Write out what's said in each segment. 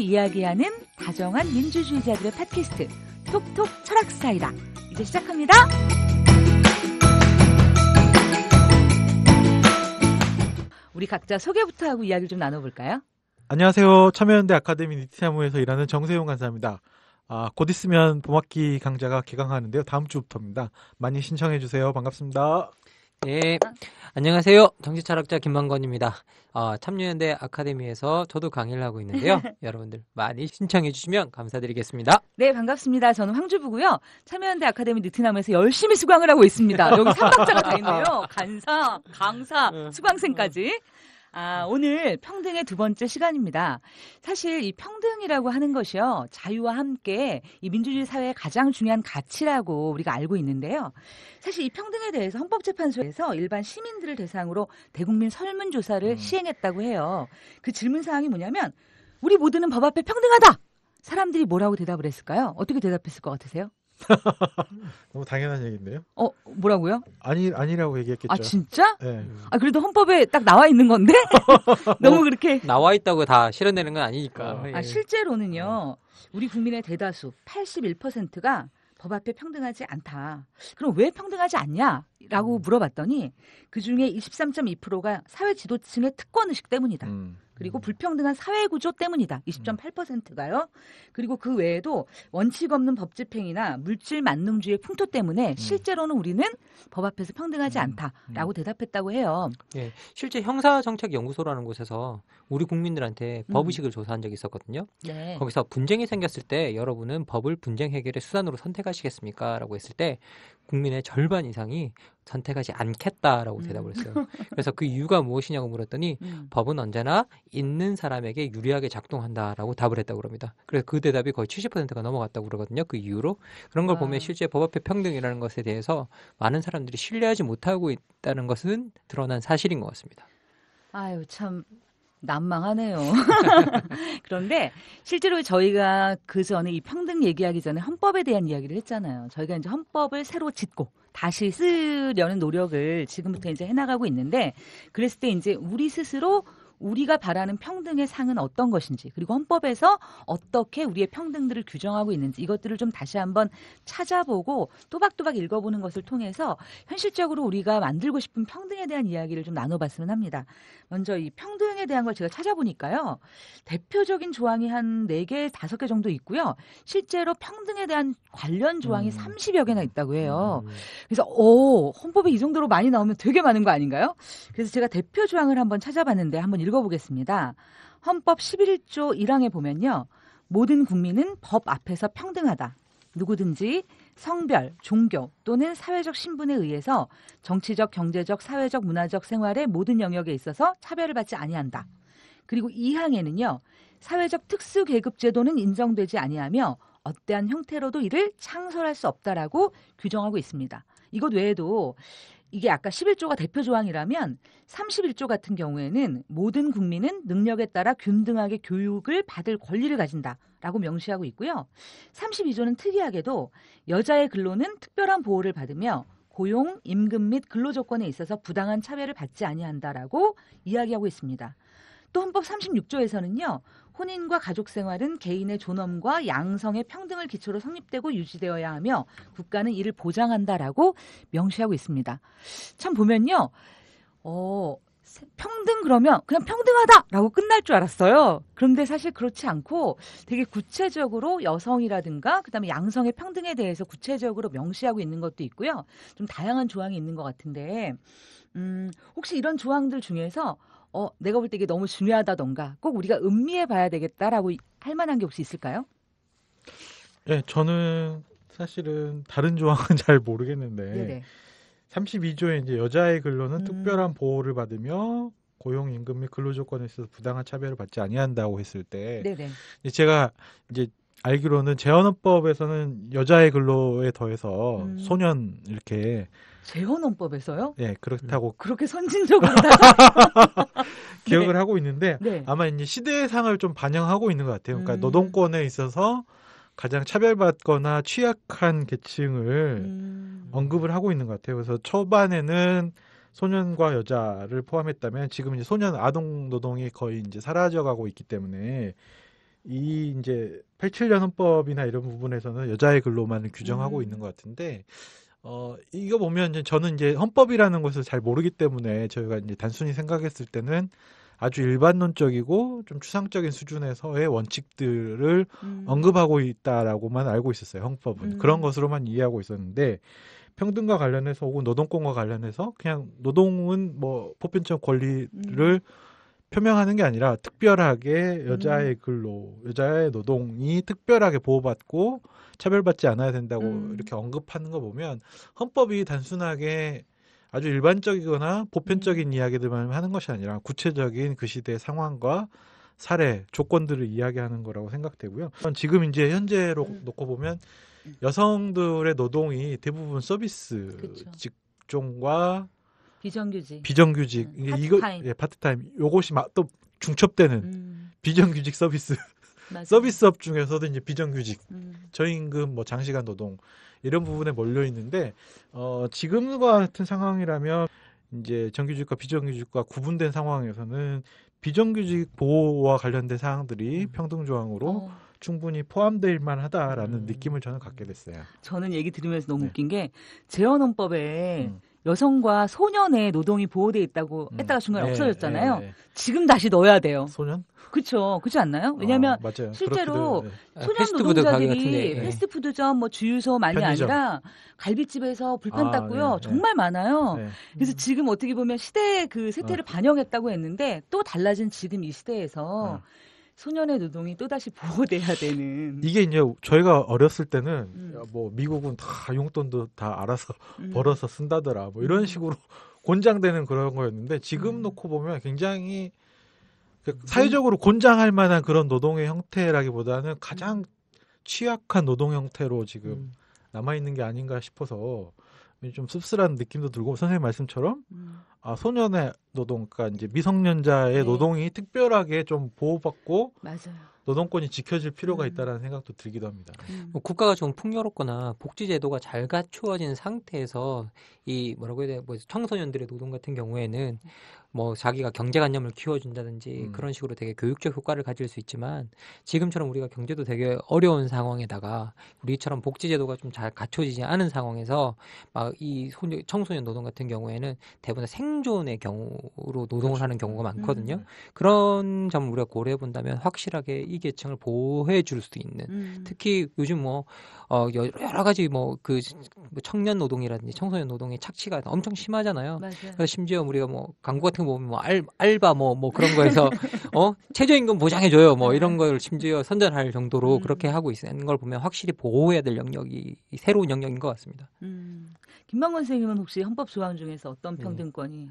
이야기하는 다정한 민주주의자들의 팟캐스트 톡톡 철학사이다. 이제 시작합니다. 우리 각자 소개부터 하고 이야기를 좀 나눠볼까요? 안녕하세요. 참여연대 아카데미 니티나무에서 일하는 정세용 간사입니다. 아, 곧 있으면 봄학기 강좌가 개강하는데요. 다음 주부터입니다. 많이 신청해주세요. 반갑습니다. 네. 안녕하세요. 정치철학자 김만건입니다. 어, 참여연대 아카데미에서 저도 강의를 하고 있는데요. 여러분들 많이 신청해 주시면 감사드리겠습니다. 네, 반갑습니다. 저는 황주부고요. 참여연대 아카데미 느티나에서 열심히 수강을 하고 있습니다. 여기 삼박자가 다 있네요. 간사, 강사, 수강생까지. 아, 오늘 평등의 두 번째 시간입니다. 사실 이 평등이라고 하는 것이요. 자유와 함께 이 민주주의 사회의 가장 중요한 가치라고 우리가 알고 있는데요. 사실 이 평등에 대해서 헌법재판소에서 일반 시민들을 대상으로 대국민 설문조사를 음. 시행했다고 해요. 그 질문 사항이 뭐냐면 우리 모두는 법 앞에 평등하다! 사람들이 뭐라고 대답을 했을까요? 어떻게 대답했을 것 같으세요? 너무 당연한 얘기인데요. 어 뭐라고요? 아니 아니라고 얘기했겠죠. 아 진짜? 네. 아 그래도 헌법에 딱 나와 있는 건데 너무 뭐, 그렇게 나와 있다고 다 실현되는 건 아니니까. 어, 예. 아 실제로는요 우리 국민의 대다수 81%가 법 앞에 평등하지 않다. 그럼 왜 평등하지 않냐? 라고 음. 물어봤더니 그 중에 23.2%가 사회 지도층의 특권 의식 때문이다. 음. 그리고 음. 불평등한 사회 구조 때문이다. 20.8%가요. 그리고 그 외에도 원칙 없는 법 집행이나 물질 만능주의 풍토 때문에 음. 실제로는 우리는 법 앞에서 평등하지 음. 않다라고 대답했다고 해요. 예, 실제 형사정책연구소라는 곳에서 우리 국민들한테 법의식을 음. 조사한 적이 있었거든요. 네. 거기서 분쟁이 생겼을 때 여러분은 법을 분쟁 해결의 수단으로 선택하시겠습니까? 라고 했을 때 국민의 절반 이상이 선택하지 않겠다라고 음. 대답을 했어요. 그래서 그 이유가 무엇이냐고 물었더니 음. 법은 언제나 있는 사람에게 유리하게 작동한다라고 답을 했다고 그럽니다. 그래서 그 대답이 거의 70%가 넘어갔다고 그러거든요. 그 이유로 그런 걸 와. 아. 보면 실제 법 앞에 평등이라는 것에 대해서 많은 사람들이 신뢰하지 못하고 있다는 것은 드러난 사실인 것 같습니다. 아유 참 난망하네요. 그런데 실제로 저희가 그 전에 이 평등 얘기하기 전에 헌법에 대한 이야기를 했잖아요. 저희가 이제 헌법을 새로 짓고 다시 쓰려는 노력을 지금부터 이제 해나가고 있는데 그랬을 때 이제 우리 스스로 우리가 바라는 평등의 상은 어떤 것인지 그리고 헌법에서 어떻게 우리의 평등들을 규정하고 있는지 이것들을 좀 다시 한번 찾아보고 또박또박 읽어보는 것을 통해서 현실적으로 우리가 만들고 싶은 평등에 대한 이야기를 좀 나눠봤으면 합니다. 먼저 이 평등에 대한 걸 제가 찾아보니까요. 대표적인 조항이 한 4개, 5개 정도 있고요. 실제로 평등에 대한 관련 조항이 음. 30여 개나 있다고 해요. 음. 그래서 오, 헌법에 이 정도로 많이 나오면 되게 많은 거 아닌가요? 그래서 제가 대표 조항을 한번 찾아봤는데 한번 읽어보겠습니다. 헌법 11조 1항에 보면요. 모든 국민은 법 앞에서 평등하다. 누구든지 성별, 종교 또는 사회적 신분에 의해서 정치적, 경제적, 사회적, 문화적 생활의 모든 영역에 있어서 차별을 받지 아니한다. 그리고 2항에는요. 사회적 특수 계급 제도는 인정되지 아니하며 어떠한 형태로도 이를 창설할 수 없다라고 규정하고 있습니다. 이것 외에도 이게 아까 11조가 대표 조항이라면 31조 같은 경우에는 모든 국민은 능력에 따라 균등하게 교육을 받을 권리를 가진다라고 명시하고 있고요. 32조는 특이하게도 여자의 근로는 특별한 보호를 받으며 고용, 임금 및 근로 조건에 있어서 부당한 차별을 받지 아니한다라고 이야기하고 있습니다. 또 헌법 36조에서는요. 혼인과 가족 생활은 개인의 존엄과 양성의 평등을 기초로 성립되고 유지되어야 하며 국가는 이를 보장한다라고 명시하고 있습니다. 참 보면요. 어, 평등 그러면 그냥 평등하다라고 끝날 줄 알았어요. 그런데 사실 그렇지 않고 되게 구체적으로 여성이라든가 그다음에 양성의 평등에 대해서 구체적으로 명시하고 있는 것도 있고요. 좀 다양한 조항이 있는 것 같은데 음, 혹시 이런 조항들 중에서 어, 내가 볼 때 이게 너무 중요하다던가 꼭 우리가 음미해 봐야 되겠다라고 할 만한 게 혹시 있을까요? 예, 저는 사실은 다른 조항은 잘 모르겠는데 네네. 32조에 이제 여자의 근로는 음. 특별한 보호를 받으며 고용 임금 및 근로 조건에 있어서 부당한 차별을 받지 아니한다고 했을 때 네네. 제가 이제 알기로는 재헌헌법에서는 여자의 근로에 더해서 음. 소년 이렇게 재헌헌법에서요? 예, 음, 네, 그렇다고 그렇게 선진적으로 기억을 네. 하고 있는데 네. 아마 이제 시대상을 좀 반영하고 있는 것 같아요. 그러니까 음. 노동권에 있어서 가장 차별받거나 취약한 계층을 음. 언급을 하고 있는 것 같아요. 그래서 초반에는 소년과 여자를 포함했다면 지금 이제 소년 아동 노동이 거의 이제 사라져가고 있기 때문에 이 이제 87년 헌법이나 이런 부분에서는 여자의 근로만 을 규정하고 음. 있는 것 같은데 어, 이거 보면 이제 저는 이제 헌법이라는 것을 잘 모르기 때문에 저희가 이제 단순히 생각했을 때는 아주 일반론적이고 좀 추상적인 수준에서의 원칙들을 음. 언급하고 있다라고만 알고 있었어요. 헌법은 음. 그런 것으로만 이해하고 있었는데 평등과 관련해서 혹은 노동권과 관련해서 그냥 노동은 뭐 보편적 권리를 음. 표명하는 게 아니라 특별하게 음. 여자의 근로, 음. 여자의 노동이 특별하게 보호받고 차별받지 않아야 된다고 음. 이렇게 언급하는 거 보면 헌법이 단순하게 아주 일반적이거나 보편적인 음. 이야기들만 하는 것이 아니라 구체적인 그 시대의 상황과 사례, 조건들을 이야기하는 거라고 생각되고요. 지금 이제 현재로 음. 놓고 보면 여성들의 노동이 대부분 서비스 그렇 직종과 비정규직. 비정규직. 음, 파트타임. 이거 예, 파트타임. 요것이 막또 중첩되는 음. 비정규직 서비스. 서비스업 중에서도 이제 비정규직, 음. 저임금, 뭐 장시간 노동 이런 부분에 몰려 있는데 어 지금과 같은 상황이라면 이제 정규직과 비정규직과 구분된 상황에서는 비정규직 보호와 관련된 사항들이 음. 평등 조항으로 어. 충분히 포함될 만하다라는 음. 느낌을 저는 갖게 됐어요. 저는 얘기 들으면서 너무 네. 웃긴 게 재헌헌법에 음. 여성과 소년의 노동이 보호돼 있다고 음. 했다가 중간에 네, 없어졌잖아요. 네. 네, 네. 지금 다시 넣어야 돼요. 소년? 그렇죠. 그렇지 않나요? 왜냐하면 아, 실제로 그렇기도, 네. 소년 노동자들이 패스트푸드점, 뭐 주유소 많이 편의점. 아니라 갈비집에서 불판 아, 땄고요. 정말 많아요. 그래서 지금 어떻게 보면 시대의 그 세태를 어. 반영했다고 했는데 또 달라진 지금 이 시대에서 어. 소년의 노동이 또다시 보호돼야 되는 이게 이제 저희가 어렸을 때는 음. 뭐 미국은 다 용돈도 다 알아서 음. 벌어서 쓴다더라 뭐 이런 음. 식으로 권장되는 그런 거였는데 지금 음. 놓고 보면 굉장히 그 음. 사회적으로 권장할 만한 그런 노동의 형태라기보다는 가장 취약한 노동 형태로 지금 남아 있는 게 아닌가 싶어서 좀 씁쓸한 느낌도 들고 선생님 말씀처럼 음. 아 소년의 노동, 그러니까 이제 미성년자의 네. 노동이 특별하게 좀 보호받고 맞아요. 노동권이 지켜질 필요가 음. 있다라는 생각도 들기도 합니다. 음. 뭐 국가가 좀 풍요롭거나 복지제도가 잘 갖추어진 상태에서 이 뭐라고 해야 되뭐 청소년들의 노동 같은 경우에는 네. 뭐 자기가 경제관념을 키워준다든지 음. 그런 식으로 되게 교육적 효과를 가질 수 있지만 지금처럼 우리가 경제도 되게 어려운 상황에다가 우리처럼 복지제도가 좀 잘 갖춰지지 않은 상황에서 막 이 청소년 노동 같은 경우에는 대부분 생존의 경우로 노동을 그렇죠. 하는 경우가 음. 많거든요. 음. 그런 점을 우리가 고려해 본다면 확실하게 이 계층을 보호해 줄 수도 있는 음. 특히 요즘 뭐 어, 여러 가지 뭐 그 청년 노동이라든지 청소년 노동의 착취가 엄청 심하잖아요. 맞아요. 그래서 심지어 우리가 뭐 광고 같은 같은 거 보면 뭐 알, 알바 뭐, 뭐 그런 거에서 어? 최저임금 보장해줘요. 뭐 이런 걸 네. 심지어 선전할 정도로 음. 그렇게 하고 있는 걸 보면 확실히 보호해야 될 영역이 새로운 영역인 것 같습니다. 음. 김만건 선생님은 혹시 헌법 조항 중에서 어떤 네. 평등권이 네.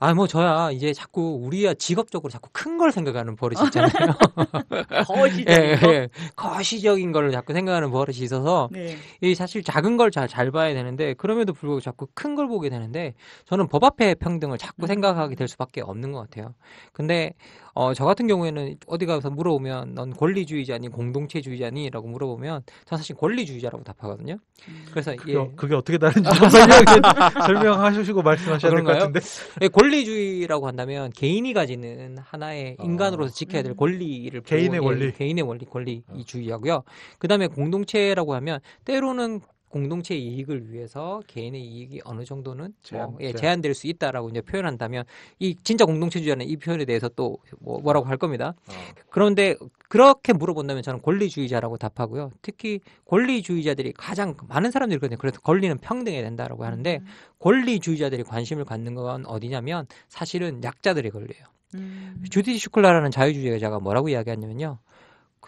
아, 뭐, 저야, 이제 자꾸, 우리야 직업적으로 자꾸 큰 걸 생각하는 버릇이 있잖아요. 거시적인 예, 거? 예, 거시적인 걸 자꾸 생각하는 버릇이 있어서, 네. 이 사실 작은 걸 잘, 잘 봐야 되는데, 그럼에도 불구하고 자꾸 큰 걸 보게 되는데, 저는 법 앞에 평등을 자꾸 음. 생각하게 될 수밖에 없는 것 같아요. 근데, 어, 저 같은 경우에는 어디 가서 물어보면, 넌 권리주의자니, 공동체주의자니? 라고 물어보면, 저 사실 권리주의자라고 답하거든요. 음. 그래서, 그게, 예. 그게 어떻게 다른지 설명, 설명하시고 말씀하셔야 아, 될것 같은데. 예, 권리주의라고 한다면 개인이 가지는 하나의 아. 인간으로서 지켜야 될 음. 권리를 개인의 권리 개인의 권리 권리주의하고요. 어. 그다음에 공동체라고 하면 때로는 공동체의 이익을 위해서 개인의 이익이 어느 정도는 뭐 제한, 뭐, 예, 제한. 될수 있다라고 이제 표현한다면 이 진짜 공동체주의라는이 표현에 대해서 또 뭐, 뭐라고 할 겁니다. 어. 그런데 그렇게 물어본다면 저는 권리주의자라고 답하고요. 특히 권리주의자들이 가장 많은 사람들이 그거든요. 그래서 권리는 평등해야 된다라고 하는데 음. 권리주의자들이 관심을 갖는 건 어디냐면 사실은 약자들의 권리예요. 음. 주디 슈클라라는 자유주의자가 뭐라고 이야기하냐면요.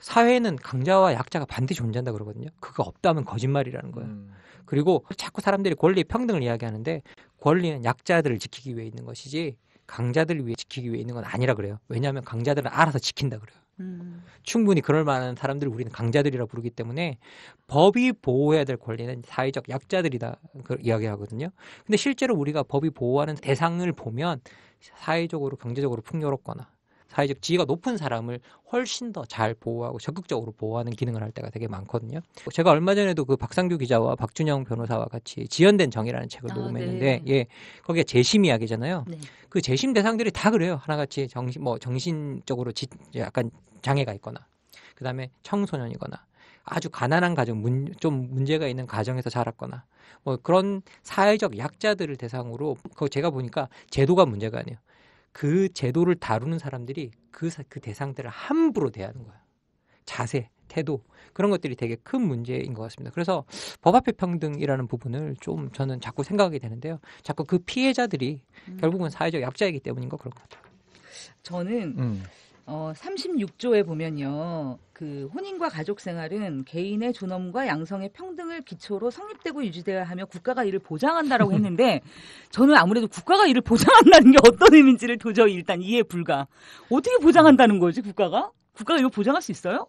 사회에는 강자와 약자가 반드시 존재한다 그러거든요. 그거 없다면 거짓말이라는 거예요. 음. 그리고 자꾸 사람들이 권리 평등을 이야기하는데 권리는 약자들을 지키기 위해 있는 것이지 강자들 을 위해 지키기 위해 있는 건 아니라 그래요. 왜냐하면 강자들은 알아서 지킨다 그래요. 음. 충분히 그럴 만한 사람들을 우리는 강자들이라 부르기 때문에 법이 보호해야 될 권리는 사회적 약자들이다 그 이야기하거든요. 근데 실제로 우리가 법이 보호하는 대상을 보면 사회적으로 경제적으로 풍요롭거나 사회적 지위가 높은 사람을 훨씬 더 잘 보호하고 적극적으로 보호하는 기능을 할 때가 되게 많거든요. 제가 얼마 전에도 그 박상규 기자와 박준영 변호사와 같이 지연된 정의라는 책을 아, 녹음했는데 네. 예 거기에 재심 이야기잖아요. 네. 그 재심 대상들이 다 그래요. 하나같이 정신 뭐 정신적으로 지, 약간 장애가 있거나 그다음에 청소년이거나 아주 가난한 가정, 문, 좀 문제가 있는 가정에서 자랐거나 뭐 그런 사회적 약자들을 대상으로 그 제가 보니까 제도가 문제가 아니에요. 그 제도를 다루는 사람들이 그, 그 대상들을 함부로 대하는 거야. 자세, 태도 그런 것들이 되게 큰 문제인 것 같습니다. 그래서 법 앞에 평등이라는 부분을 좀 저는 자꾸 생각하게 되는데요. 자꾸 그 피해자들이 음. 결국은 사회적 약자이기 때문인 것 그런 것 같아요. 저는 음. 어, 36조에 보면요. 그 혼인과 가족 생활은 개인의 존엄과 양성의 평등을 기초로 성립되고 유지되어야 하며 국가가 이를 보장한다라고 했는데 저는 아무래도 국가가 이를 보장한다는 게 어떤 의미인지를 도저히 일단 이해 불가. 어떻게 보장한다는 거지, 국가가? 국가가 이거 보장할 수 있어요?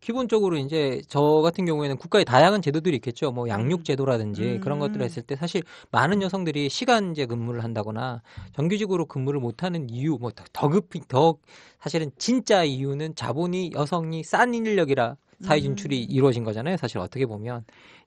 기본적으로 이제 저 같은 경우에는 국가의 다양한 제도들이 있겠죠. 뭐 음. 양육 제도라든지 음. 그런 것들을 했을 때 사실 많은 여성들이 시간제 근무를 한다거나 정규직으로 근무를 못 하는 이유 뭐더 급히 더 사실은 진짜 이유는 자본이 여성이 싼 인력이라 사회 진출이 음. 이루어진 거잖아요. 사실 어떻게 보면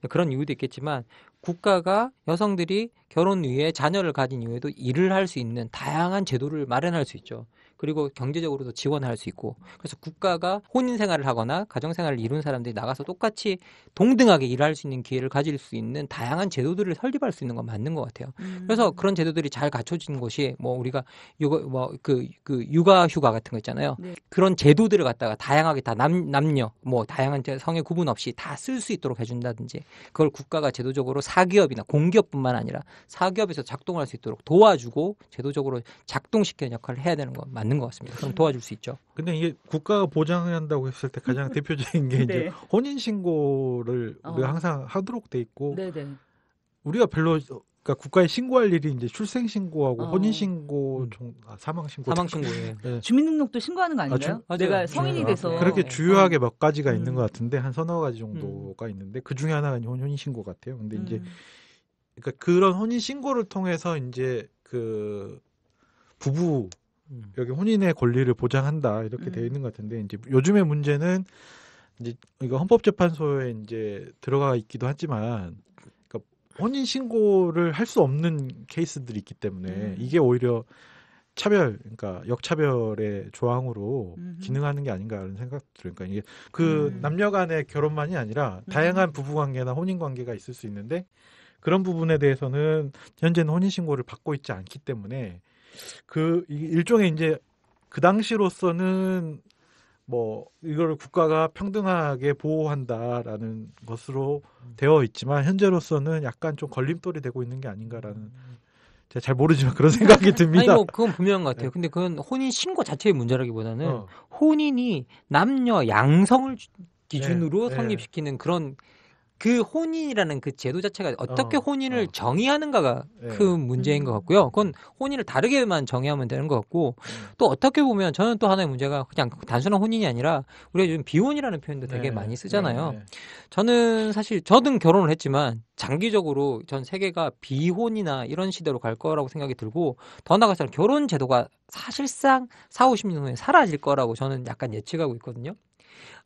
그런 이유도 있겠지만 국가가 여성들이 결혼 후에 자녀를 가진 이후에도 일을 할 수 있는 다양한 제도를 마련할 수 있죠. 그리고 경제적으로도 지원할 수 있고 그래서 국가가 혼인 생활을 하거나 가정 생활을 이룬 사람들이 나가서 똑같이 동등하게 일할 수 있는 기회를 가질 수 있는 다양한 제도들을 설립할 수 있는 건 맞는 것 같아요. 음. 그래서 그런 제도들이 잘 갖춰진 곳이뭐 우리가 육아 뭐그 그 육아 휴가 같은 거 있잖아요. 네. 그런 제도들을 갖다가 다양하게 다 남 남녀 뭐 다양한 성의 구분 없이 다 쓸 수 있도록 해준다든지 그걸 국가가 제도적으로 사기업이나 공기업뿐만 아니라 사기업에서 작동할 수 있도록 도와주고 제도적으로 작동시키는 역할을 해야 되는 건 맞는. 있는 것 같습니다. 그럼 도와줄 수 있죠. 근데 이게 국가가 보장한다고 했을 때 가장 대표적인 게 네. 이제 혼인 신고를 어. 우리가 항상 하도록 돼 있고 네네. 네. 우리가 별로 그러니까 국가에 신고할 일이 이제 출생 신고하고 어. 혼인 신고, 음. 종, 아, 사망 신고, 사망 신고, 네. 주민등록도 신고하는 거아니에요 아, 주, 내가 성인이 네. 아, 돼서 그렇게 네. 주요하게 어. 몇 가지가 음. 있는 것 같은데 한 서너 가지 정도가 음. 있는데 그 중에 하나가 이제 혼인 신고 같아요. 근데 이제 음. 그러니까 그런 혼인 신고를 통해서 이제 그 부부 음. 여기 혼인의 권리를 보장한다 이렇게 되어 음. 있는 것 같은데 이제 요즘의 문제는 이제 이거 헌법재판소에 이제 들어가 있기도 하지만 그러니까 혼인 신고를 할 수 없는 케이스들이 있기 때문에 음. 이게 오히려 차별, 그러니까 역차별의 조항으로 음흠. 기능하는 게 아닌가 하는 생각 들으니까 그러니까 이게 그 음. 남녀 간의 결혼만이 아니라 음. 다양한 부부 관계나 혼인 관계가 있을 수 있는데 그런 부분에 대해서는 현재는 혼인 신고를 받고 있지 않기 때문에 그 일종의 이제 그 당시로서는 뭐 이걸 국가가 평등하게 보호한다라는 것으로 음. 되어 있지만 현재로서는 약간 좀 걸림돌이 되고 있는 게 아닌가라는 제가 잘 모르지만 그런 생각이 듭니다. 아니 뭐 그건 분명한 것 같아요. 네. 근데 그건 혼인 신고 자체의 문제라기보다는 어. 혼인이 남녀 양성을 기준으로 네. 성립시키는 네. 그런 그 혼인이라는 그 제도 자체가 어떻게 어, 혼인을 어. 정의하는가가 네. 예. 큰 그 문제인 것 음. 같고요. 그건 혼인을 다르게만 정의하면 되는 것 같고 음. 또 어떻게 보면 저는 또 하나의 문제가 그냥 단순한 혼인이 아니라 우리가 요즘 비혼이라는 표현도 되게 네. 많이 쓰잖아요. 네, 네. 저는 사실 저든 결혼을 했지만 장기적으로 전 세계가 비혼이나 이런 시대로 갈 거라고 생각이 들고 더 나아가서 결혼 제도가 사실상 4, 50년 후에 사라질 거라고 저는 약간 예측하고 있거든요.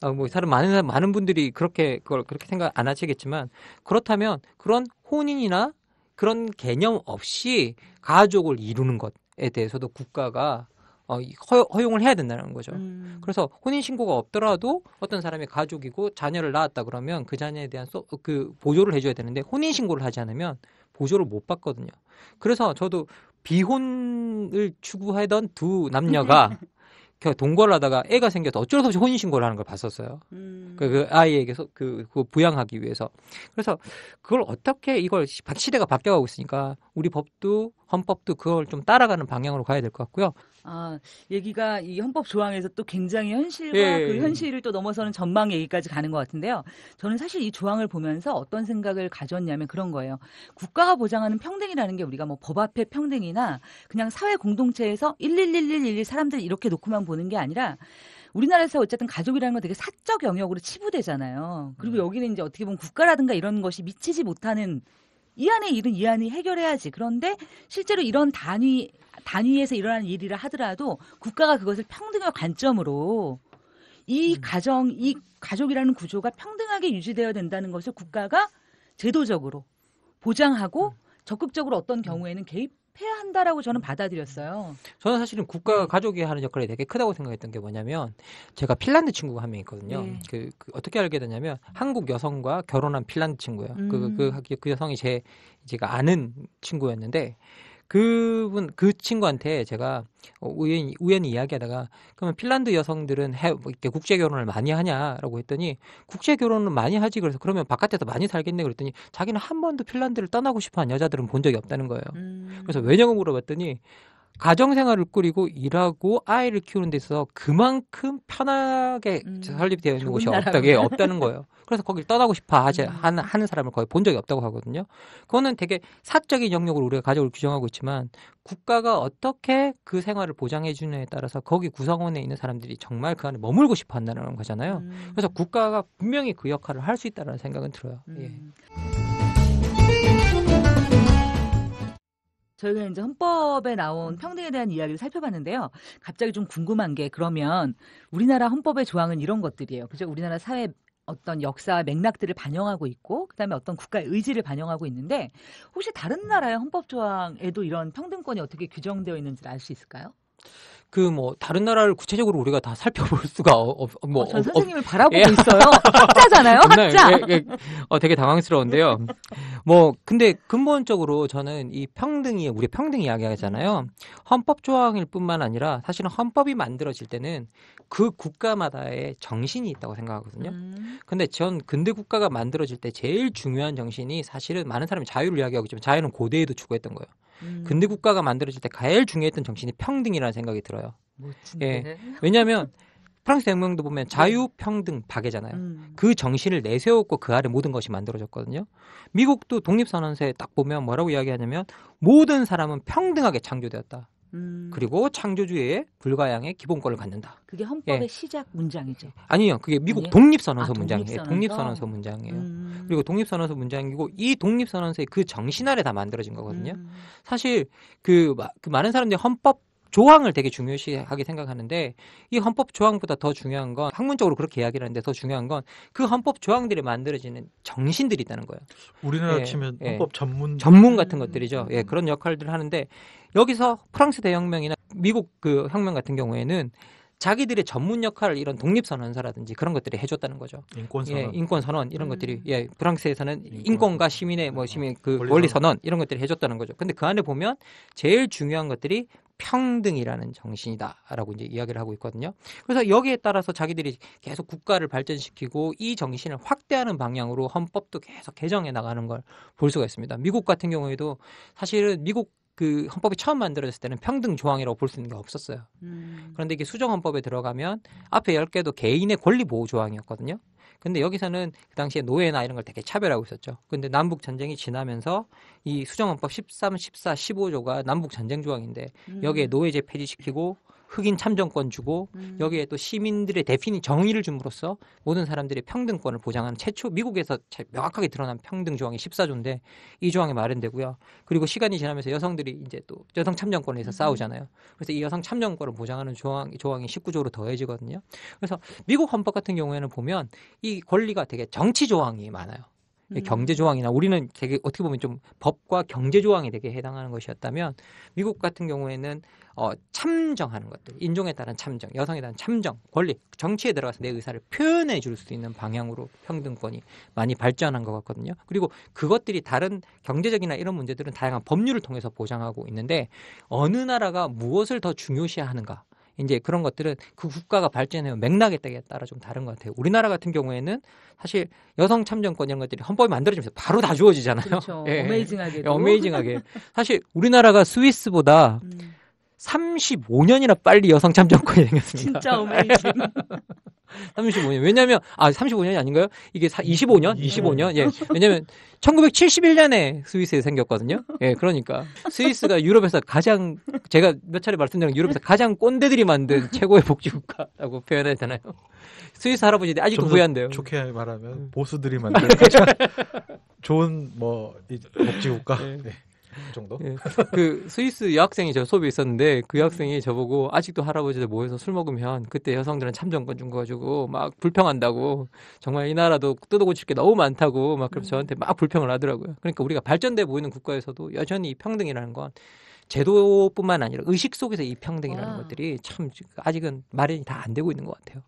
어, 뭐 사람 많은 많은 분들이 그렇게 그걸 그렇게 생각 안 하시겠지만 그렇다면 그런 혼인이나 그런 개념 없이 가족을 이루는 것에 대해서도 국가가 어, 허용을 해야 된다는 거죠. 음. 그래서 혼인 신고가 없더라도 어떤 사람이 가족이고 자녀를 낳았다 그러면 그 자녀에 대한 소, 그 보조를 해줘야 되는데 혼인 신고를 하지 않으면 보조를 못 받거든요. 그래서 저도 비혼을 추구하던 두 남녀가 동거를 하다가 애가 생겨서 어쩔 수 없이 혼인 신고를 하는 걸 봤었어요. 음. 그, 그 아이에게 서, 그, 그 부양하기 위해서. 그래서 그걸 어떻게 이걸 시대가 바뀌어가고 있으니까 우리 법도 헌법도 그걸 좀 따라가는 방향으로 가야 될 것 같고요. 아, 얘기가 이 헌법 조항에서 또 굉장히 현실과 예. 그 현실을 또 넘어서는 전망 얘기까지 가는 것 같은데요. 저는 사실 이 조항을 보면서 어떤 생각을 가졌냐면 그런 거예요. 국가가 보장하는 평등이라는 게 우리가 뭐 법 앞에 평등이나 그냥 사회 공동체에서 111111 사람들 이렇게 놓고만 보는 게 아니라 우리나라에서 어쨌든 가족이라는 건 되게 사적 영역으로 치부되잖아요. 그리고 음. 여기는 이제 어떻게 보면 국가라든가 이런 것이 미치지 못하는 이안에 일은 이안에 해결해야지. 그런데 실제로 이런 단위 단위에서 일어나는 일이라 하더라도 국가가 그것을 평등의 관점으로 이 음. 가정, 이 가족이라는 구조가 평등하게 유지되어야 된다는 것을 국가가 제도적으로 보장하고 음. 적극적으로 어떤 음. 경우에는 개입 해야 한다라고 저는 받아들였어요. 저는 사실은 국가가 네. 가족이 하는 역할이 되게 크다고 생각했던 게 뭐냐면 제가 핀란드 친구가 한 명 있거든요. 네. 그, 그, 어떻게 알게 됐냐면 한국 여성과 결혼한 핀란드 친구예요. 그그 음. 그, 그, 그 여성이 제 제가 아는 친구였는데 그분 그 친구한테 제가 어, 우연히 우연히 이야기하다가 그러면 핀란드 여성들은 해, 뭐 이렇게 국제 결혼을 많이 하냐라고 했더니 국제 결혼은 많이 하지 그래서 그러면 바깥에서 많이 살겠네 그랬더니 자기는 한 번도 핀란드를 떠나고 싶어한 여자들은 본 적이 없다는 거예요. 음. 그래서 왜냐고 물어봤더니 가정생활을 꾸리고 일하고 아이를 키우는 데서 그만큼 편하게 음, 설립되어 있는 곳이 없다, 게 없다는 거예요. 그래서 거길 떠나고 싶어 하지, 음. 하는, 하는 사람을 거의 본 적이 없다고 하거든요. 그거는 되게 사적인 영역을 우리가 가족을 규정하고 있지만 국가가 어떻게 그 생활을 보장해 주느냐에 따라서 거기 구성원에 있는 사람들이 정말 그 안에 머물고 싶어 한다는 거잖아요. 음. 그래서 국가가 분명히 그 역할을 할 수 있다는 생각은 들어요. 예. 음. 저희가 이제 헌법에 나온 음. 평등에 대한 이야기를 살펴봤는데요. 갑자기 좀 궁금한 게 그러면 우리나라 헌법의 조항은 이런 것들이에요. 그죠? 우리나라 사회 어떤 역사 맥락들을 반영하고 있고 그다음에 어떤 국가의 의지를 반영하고 있는데 혹시 다른 나라의 헌법 조항에도 이런 평등권이 어떻게 규정되어 있는지를 알 수 있을까요? 그뭐 다른 나라를 구체적으로 우리가 다 살펴볼 수가 없뭐 어, 전 선생님을 어, 바라보고 예. 있어요. 학자잖아요, 네, 학자. 예, 예. 어, 되게 당황스러운데요. 뭐 근데 근본적으로 저는 이 평등이 우리 평등 이야기하잖아요. 헌법 조항일 뿐만 아니라 사실은 헌법이 만들어질 때는 그 국가마다의 정신이 있다고 생각하거든요. 음. 근데 전 근대 국가가 만들어질 때 제일 중요한 정신이 사실은 많은 사람이 자유를 이야기하고 있지만 자유는 고대에도 추구했던 거예요. 음. 근대 국가가 만들어질 때 가장 중요했던 정신이 평등이라는 생각이 들어요. 멋진데. 뭐 예. 왜냐하면 프랑스 혁명도 보면 네. 자유, 평등, 박애잖아요. 음. 그 정신을 내세웠고 그 아래 모든 것이 만들어졌거든요. 미국도 독립선언서에 딱 보면 뭐라고 이야기하냐면 모든 사람은 평등하게 창조되었다. 음. 그리고 창조주의 불가항의 기본권을 갖는다. 그게 헌법의 예. 시작 문장이죠. 아니요, 그게 미국 아니요 독립선언서 아, 문장이에요. 독립선언서, 독립선언서 문장이에요. 음. 그리고 독립선언서 문장이고 이 독립선언서의 그 정신 아래 다 만들어진 거거든요. 음. 사실 그, 그 많은 사람들이 헌법 조항을 되게 중요시하게 생각하는데 이 헌법 조항보다 더 중요한 건 학문적으로 그렇게 이야기를 하는데 더 중요한 건 그 헌법 조항들이 만들어지는 정신들이 있다는 거예요. 우리나라 예, 치면 예. 헌법 예. 전문 전문 같은 음. 것들이죠. 예, 음. 그런 역할들을 하는데 여기서 프랑스 대혁명이나 미국 그 혁명 같은 경우에는 자기들의 전문 역할을 이런 독립선언서라든지 그런 것들이 해줬다는 거죠. 인권선언. 예, 인권선언 이런 음. 것들이 예, 프랑스에서는 인권. 과 시민의 뭐 시민 그 권리선언 이런 것들이 해줬다는 거죠. 근데 그 안에 보면 제일 중요한 것들이 평등이라는 정신이다라고 이제 이야기를 하고 있거든요. 그래서 여기에 따라서 자기들이 계속 국가를 발전시키고 이 정신을 확대하는 방향으로 헌법도 계속 개정해 나가는 걸 볼 수가 있습니다. 미국 같은 경우에도 사실은 미국 그 헌법이 처음 만들어졌을 때는 평등 조항이라고 볼 수 있는 게 없었어요. 음. 그런데 이게 수정 헌법에 들어가면 앞에 열 개도 개인의 권리 보호 조항이었거든요. 근데 여기서는 그 당시에 노예나 이런 걸 되게 차별하고 있었죠. 근데 남북 전쟁이 지나면서 이 수정헌법 13, 14, 15조가 남북 전쟁 조항인데 음. 여기에 노예제 폐지시키고 흑인 참정권 주고 음. 여기에 또 시민들의 대피니 정의를 줌으로써 모든 사람들의 평등권을 보장하는 최초 미국에서 명확하게 드러난 평등 조항이 14조인데 이 조항이 마련되고요. 그리고 시간이 지나면서 여성들이 이제 또 여성 참정권에서 음. 싸우잖아요. 그래서 이 여성 참정권을 보장하는 조항 조항이 19조로 더해지거든요. 그래서 미국 헌법 같은 경우에는 보면 이 권리가 되게 정치 조항이 많아요. 음. 경제 조항이나 우리는 되게 어떻게 보면 좀 법과 경제 조항에 되게 해당하는 것이었다면 미국 같은 경우에는 어, 참정하는 것들 인종에 따른 참정, 여성에 따른 참정, 권리, 정치에 들어가서 내 의사를 표현해 줄 수 있는 방향으로 평등권이 많이 발전한 것 같거든요. 그리고 그것들이 다른 경제적이나 이런 문제들은 다양한 법률을 통해서 보장하고 있는데 어느 나라가 무엇을 더 중요시하는가 이제 그런 것들은 그 국가가 발전해 맥락에 따라 좀 다른 것 같아요. 우리나라 같은 경우에는 사실 여성 참정권 이런 것들이 헌법이 만들어지면서 바로 다 주어지잖아요. 그렇죠. 예. 어메이징하게. 어메이징하게. 사실 우리나라가 스위스보다 음. 35년이나 빨리 여성 참정권이 생겼습니다. 진짜 예. 어메이징. 35년. 왜냐면, 아, 35년이 아닌가요? 이게 사, 25년? 25년? 예. 왜냐면, 1971년에 스위스에 생겼거든요. 예, 그러니까. 스위스가 유럽에서 가장, 제가 몇 차례 말씀드린 유럽에서 가장 꼰대들이 만든 최고의 복지국가라고 표현해야 되나요? 스위스 할아버지들 아직도 후회한대요. 좋게 말하면, 음. 보수들이 만든 가장 좋은, 뭐, 복지국가. 예. 네. 네. 그 정도? 예. 그 스위스 여학생이 저 수업에 있었는데 그 음. 여학생이 저보고 아직도 할아버지들 모여서 술 먹으면 그때 여성들은 참정권 준 거 가지고 막 불평한다고 정말 이 나라도 뜯어고칠 게 너무 많다고 막 그래서 음. 저한테 막 불평을 하더라고요. 그러니까 우리가 발전돼 보이는 국가에서도 여전히 평등이라는 건 제도뿐만 아니라 의식 속에서 이 평등이라는 와. 것들이 참 아직은 마련이 다 안 되고 있는 것 같아요.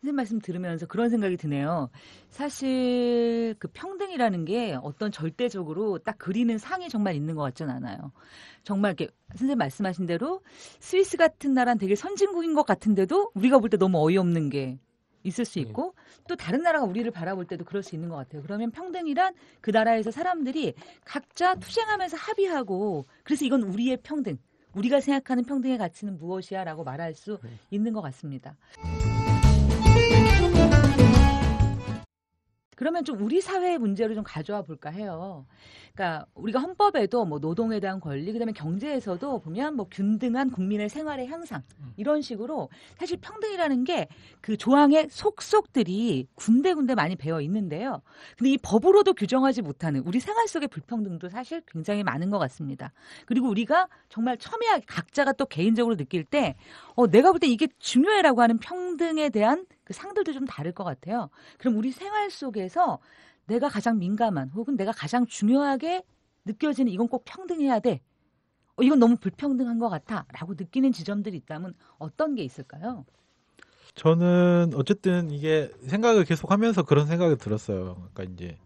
선생님 말씀 들으면서 그런 생각이 드네요. 사실 그 평등이라는 게 어떤 절대적으로 딱 그리는 상이 정말 있는 것 같진 않아요. 정말 이렇게 선생님 말씀하신 대로 스위스 같은 나라는 되게 선진국인 것 같은데도 우리가 볼 때 너무 어이없는 게 있을 수 예. 있고 또 다른 나라가 우리를 바라볼 때도 그럴 수 있는 것 같아요. 그러면 평등이란 그 나라에서 사람들이 각자 투쟁하면서 합의하고 그래서 이건 우리의 평등, 우리가 생각하는 평등의 가치는 무엇이야라고 말할 수 네. 있는 것 같습니다. 그러면 좀 우리 사회의 문제로 좀 가져와 볼까 해요. 그러니까 우리가 헌법에도 뭐 노동에 대한 권리, 그다음에 경제에서도 보면 뭐 균등한 국민의 생활의 향상 음. 이런 식으로 사실 평등이라는 게 그 조항의 속속들이 군데군데 많이 배어 있는데요. 근데 이 법으로도 규정하지 못하는 우리 생활 속의 불평등도 사실 굉장히 많은 것 같습니다. 그리고 우리가 정말 첨예하게 각자가 또 개인적으로 느낄 때, 어 내가 볼 때 이게 중요해라고 하는 평등에 대한 그 상들도 좀 다를 것 같아요. 그럼 우리 생활 속에서 내가 가장 민감한 혹은 내가 가장 중요하게 느껴지는 이건 꼭 평등해야 돼. 어, 이건 너무 불평등한 것 같아. 라고 느끼는 지점들이 있다면 어떤 게 있을까요? 저는 어쨌든 이게 생각을 계속 하면서 그런 생각이 들었어요. 그러니까 이제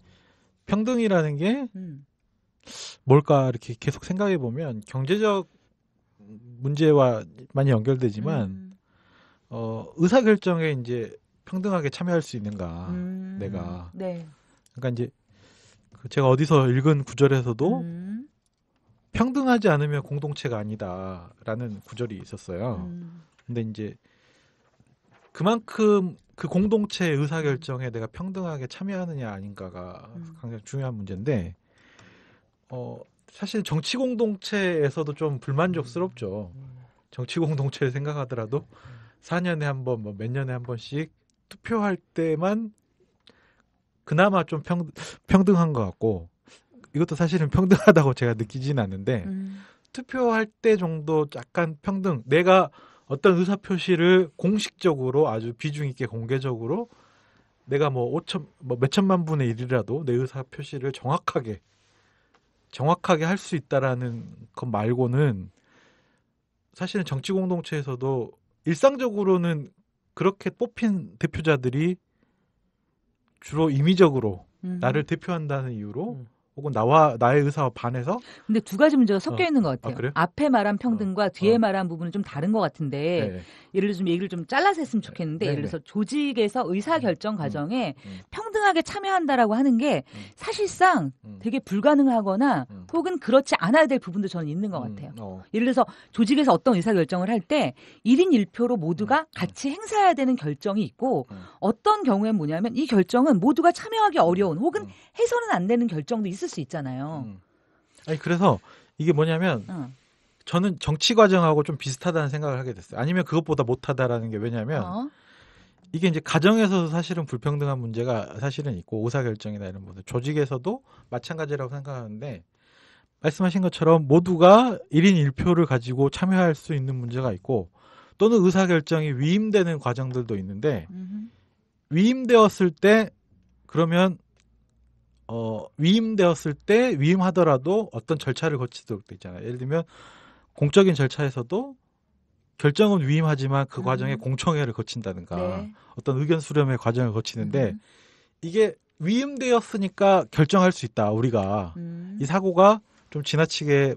평등이라는 게 음. 뭘까 이렇게 계속 생각해 보면 경제적 문제와 많이 연결되지만 음. 어, 의사 결정에 이제 평등하게 참여할 수 있는가 음, 내가. 네. 그러니까 이제 그 제가 어디서 읽은 구절에서도 음. 평등하지 않으면 공동체가 아니다라는 구절이 있었어요. 음. 근데 이제 그만큼 그 공동체의 의사 결정에 내가 평등하게 참여하느냐 아닌가가 음. 굉장히 중요한 문제인데 어 사실 정치 공동체에서도 좀 불만족스럽죠. 음. 정치 공동체를 생각하더라도 음. 4년에 한 번, 뭐 몇 년에 한 번씩 투표할 때만 그나마 좀 평, 평등한 것 같고 이것도 사실은 평등하다고 제가 느끼지는 않는데 음. 투표할 때 정도 약간 평등 내가 어떤 의사 표시를 공식적으로 아주 비중 있게 공개적으로 내가 뭐 오천 뭐 몇천만 분의 일이라도 내 의사 표시를 정확하게 정확하게 할 수 있다라는 것 말고는 사실은 정치 공동체에서도 일상적으로는 그렇게 뽑힌 대표자들이 주로 임의적으로 음. 나를 대표한다는 이유로 음. 혹은 나와 나의 의사와 반해서 근데 두 가지 문제가 어. 섞여 어. 있는 것 같아요. 아, 앞에 말한 평등과 어. 뒤에 어. 말한 부분은 좀 다른 것 같은데 네. 예를 들어 좀 얘기를 좀 잘라서 했으면 좋겠는데 네. 예를 네. 들어서 조직에서 의사 결정 음. 과정에 평 음. 음. 평등하게 참여한다라고 하는 게 음. 사실상 음. 되게 불가능하거나 음. 혹은 그렇지 않아야 될 부분도 저는 있는 것 같아요. 어. 예를 들어서 조직에서 어떤 의사결정을 할 때 1인 1표로 모두가 같이 행사해야 되는 결정이 있고 어떤 경우엔 뭐냐면 이 결정은 모두가 참여하기 어려운 혹은 해서는 안 되는 결정도 있을 수 있잖아요. 아니 그래서 이게 뭐냐면 어. 저는 정치 과정하고 좀 비슷하다는 생각을 하게 됐어요. 아니면 그것보다 못하다라는 게 왜냐하면 어? 이게 이제 가정에서도 사실은 불평등한 문제가 사실은 있고 의사결정이나 이런 것들 조직에서도 마찬가지라고 생각하는데 말씀하신 것처럼 모두가 1인 1표를 가지고 참여할 수 있는 문제가 있고 또는 의사결정이 위임되는 과정들도 있는데 위임되었을 때 그러면 어 위임되었을 때 위임하더라도 어떤 절차를 거치도록 돼 있잖아요. 예를 들면 공적인 절차에서도 결정은 위임하지만 그 음. 과정에 공청회를 거친다든가 네. 어떤 의견 수렴의 과정을 거치는데 음. 이게 위임되었으니까 결정할 수 있다 우리가 음. 이 사고가 좀 지나치게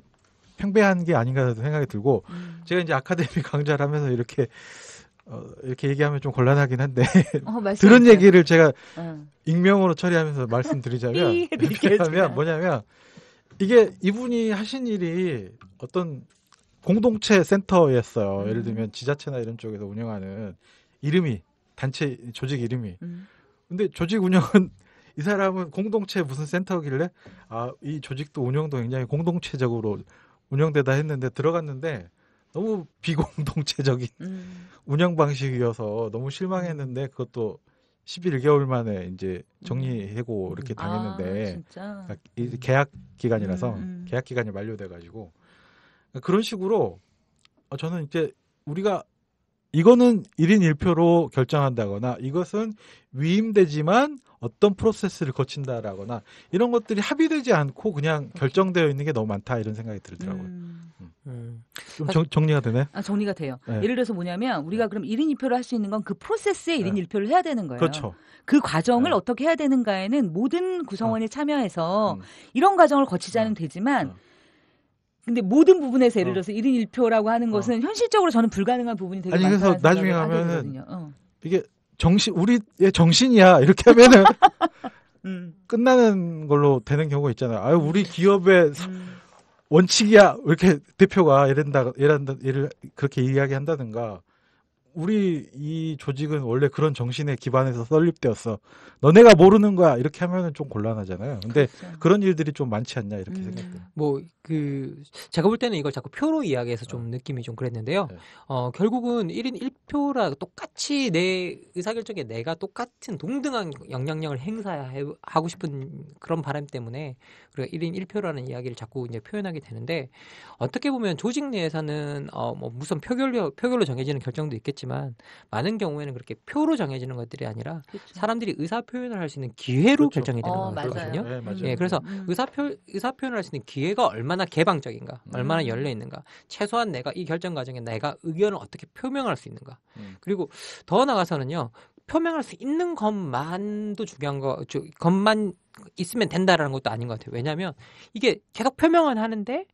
팽배한 게 아닌가 생각이 들고 음. 제가 이제 아카데미 강좌를 하면서 이렇게 어, 이렇게 얘기하면 좀 곤란하긴 한데 어, 들은 얘기를 제가 어. 익명으로 처리하면서 말씀드리자면 뭐냐면 이게 이분이 하신 일이 어떤 공동체 센터였어요. 음. 예를 들면 지자체나 이런 쪽에서 운영하는 이름이 단체 조직 이름이. 음. 근데 조직 운영은 이 사람은 공동체 무슨 센터길래 아 이 조직도 운영도 굉장히 공동체적으로 운영되다 했는데 들어갔는데 너무 비공동체적인 음. 운영 방식이어서 너무 실망했는데 음. 그것도 11개월 만에 이제 음. 정리해고 이렇게 음. 아, 당했는데 아, 계약 기간이라서 음. 계약 기간이 만료돼 가지고 그런 식으로 어, 저는 이제 우리가 이거는 1인 1표로 결정한다거나 이것은 위임되지만 어떤 프로세스를 거친다라거나 이런 것들이 합의되지 않고 그냥 결정되어 있는 게 너무 많다 이런 생각이 들더라고요. 음. 음. 네. 좀 정, 정리가 되네? 아, 정리가 돼요. 네. 예를 들어서 뭐냐면 우리가 네. 그럼 1인 2표를 할 수 있는 건 그 프로세스에 1인 네. 1표를 해야 되는 거예요. 그렇죠. 그 과정을 네. 어떻게 해야 되는가에는 모든 구성원이 네. 참여해서 음. 이런 과정을 거치자는 되지만 근데 모든 부분에서 예를 어. 들어서 어. 1인 1표라고 하는 것은 어. 현실적으로 저는 불가능한 부분이 되게 아니, 그래서 나중에 하면 어. 이게 정신 우리의 정신이야 이렇게 하면은 음. 끝나는 걸로 되는 경우가 있잖아요. 아유 우리 음. 기업의 음. 원칙이야 이렇게 대표가 이런다 이런다 를 그렇게 이야기한다든가 우리 이 조직은 원래 그런 정신에 기반해서 설립되었어. 너네가 모르는 거야. 이렇게 하면은 좀 곤란하잖아요. 근데 그렇죠. 그런 일들이 좀 많지 않냐 이렇게 음. 생각해요 뭐그 제가 볼 때는 이걸 자꾸 표로 이야기해서 좀 어. 느낌이 좀 그랬는데요. 네. 어 결국은 1인 1표라 똑같이 내 의사결정에 내가 똑같은 동등한 영향력을 행사하고 싶은 그런 바람 때문에 그리가 1인 1표라는 이야기를 자꾸 이제 표현하게 되는데 어떻게 보면 조직 내에서는 어뭐 무슨 표결로 표결로 정해지는 결정도 있겠지 있지만 많은 경우에는 그렇게 표로 정해지는 것들이 아니라 그렇죠. 사람들이 의사 표현을 할 수 있는 기회로 그렇죠. 결정이 되는 어, 거거든요. 맞아요. 네, 예, 그래서 음. 의사 표 의사 표현을 할 수 있는 기회가 얼마나 개방적인가, 음. 얼마나 열려 있는가, 최소한 내가 이 결정 과정에 내가 의견을 어떻게 표명할 수 있는가, 음. 그리고 더 나가서는요. 표명할 수 있는 것만도 중요한 거, 것만 있으면 된다라는 것도 아닌 것 같아요. 왜냐하면 이게 계속 표명은 하는데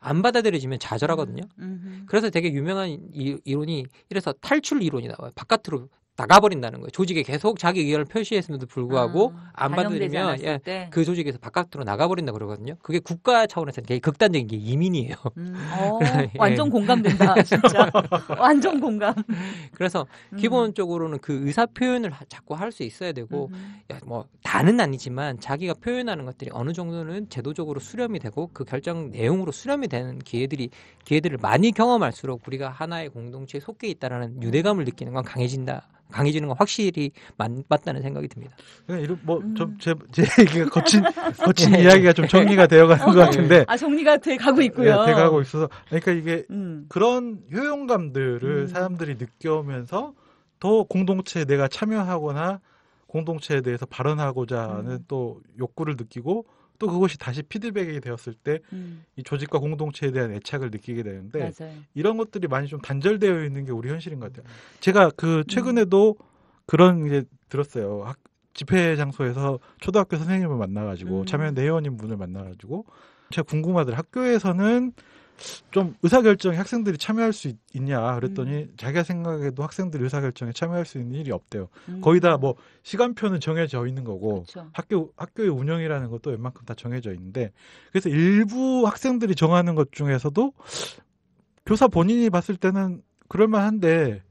안 받아들여지면 좌절하거든요. 음, 음. 그래서 되게 유명한 이, 이론이 이래서 탈출 이론이 나와요. 바깥으로 나가버린다는 거예요. 조직에 계속 자기 의견을 표시했음에도 불구하고 아, 안 받으면 예, 그 조직에서 바깥으로 나가버린다 그러거든요. 그게 국가 차원에서는 되게 극단적인 게 이민이에요. 음, 어, 예. 완전 공감된다, 진짜. 완전 공감. 그래서 음. 기본적으로는 그 의사 표현을 자꾸 할 수 있어야 되고, 야, 뭐 다는 아니지만 자기가 표현하는 것들이 어느 정도는 제도적으로 수렴이 되고 그 결정 내용으로 수렴이 되는 기회들이 기회들을 많이 경험할수록 우리가 하나의 공동체에 속해 있다라는 유대감을 느끼는 건 강해진다. 강해지는 건 확실히 맞, 맞다는 생각이 듭니다. 이런 뭐 좀제 음. 제 얘기가 거친 거친 네. 이야기가 좀 정리가 되어가는 어. 것 같은데. 아 정리가 돼 가고 있고요. 네, 예, 돼 가고 있어서 그러니까 이게 음. 그런 효용감들을 음. 사람들이 느껴오면서 더 공동체에 내가 참여하거나 공동체에 대해서 발언하고자 하는 음. 또 욕구를 느끼고 또 그것이 다시 피드백이 되었을 때이 음. 조직과 공동체에 대한 애착을 느끼게 되는데 맞아요. 이런 것들이 많이 좀 단절되어 있는 게 우리 현실인 것 같아요. 음. 제가 그 최근에도 음. 그런 게 들었어요. 학, 집회 장소에서 초등학교 선생님을 만나가지고 음. 참여연대 회원님 분을 만나가지고 제가 궁금하더라. 학교에서는 좀 의사결정에 학생들이 참여할 수 있, 냐 그랬더니 음. 자기가 생각해도 학생들이 의사결정에 참여할 수 있는 일이 없대요. 음. 거의 다 뭐 시간표는 정해져 있는 거고 그쵸. 학교 학교의 운영이라는 것도 웬만큼 다 정해져 있는데 그래서 일부 학생들이 정하는 것 중에서도 교사 본인이 봤을 때는 그럴만한데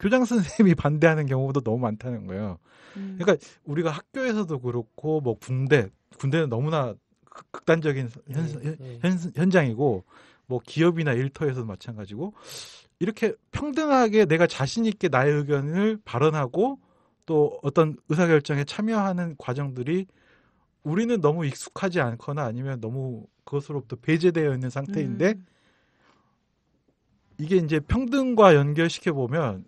교장 선생님이 반대하는 경우도 너무 많다는 거예요. 음. 그러니까 우리가 학교에서도 그렇고 뭐 군대 군대는 너무나 극단적인 현, 네, 네. 현, 현장이고 뭐 기업이나 일터에서도 마찬가지고 이렇게 평등하게 내가 자신 있게 나의 의견을 발언하고 또 어떤 의사결정에 참여하는 과정들이 우리는 너무 익숙하지 않거나 아니면 너무 그것으로부터 배제되어 있는 상태인데 음. 이게 이제 평등과 연결시켜 보면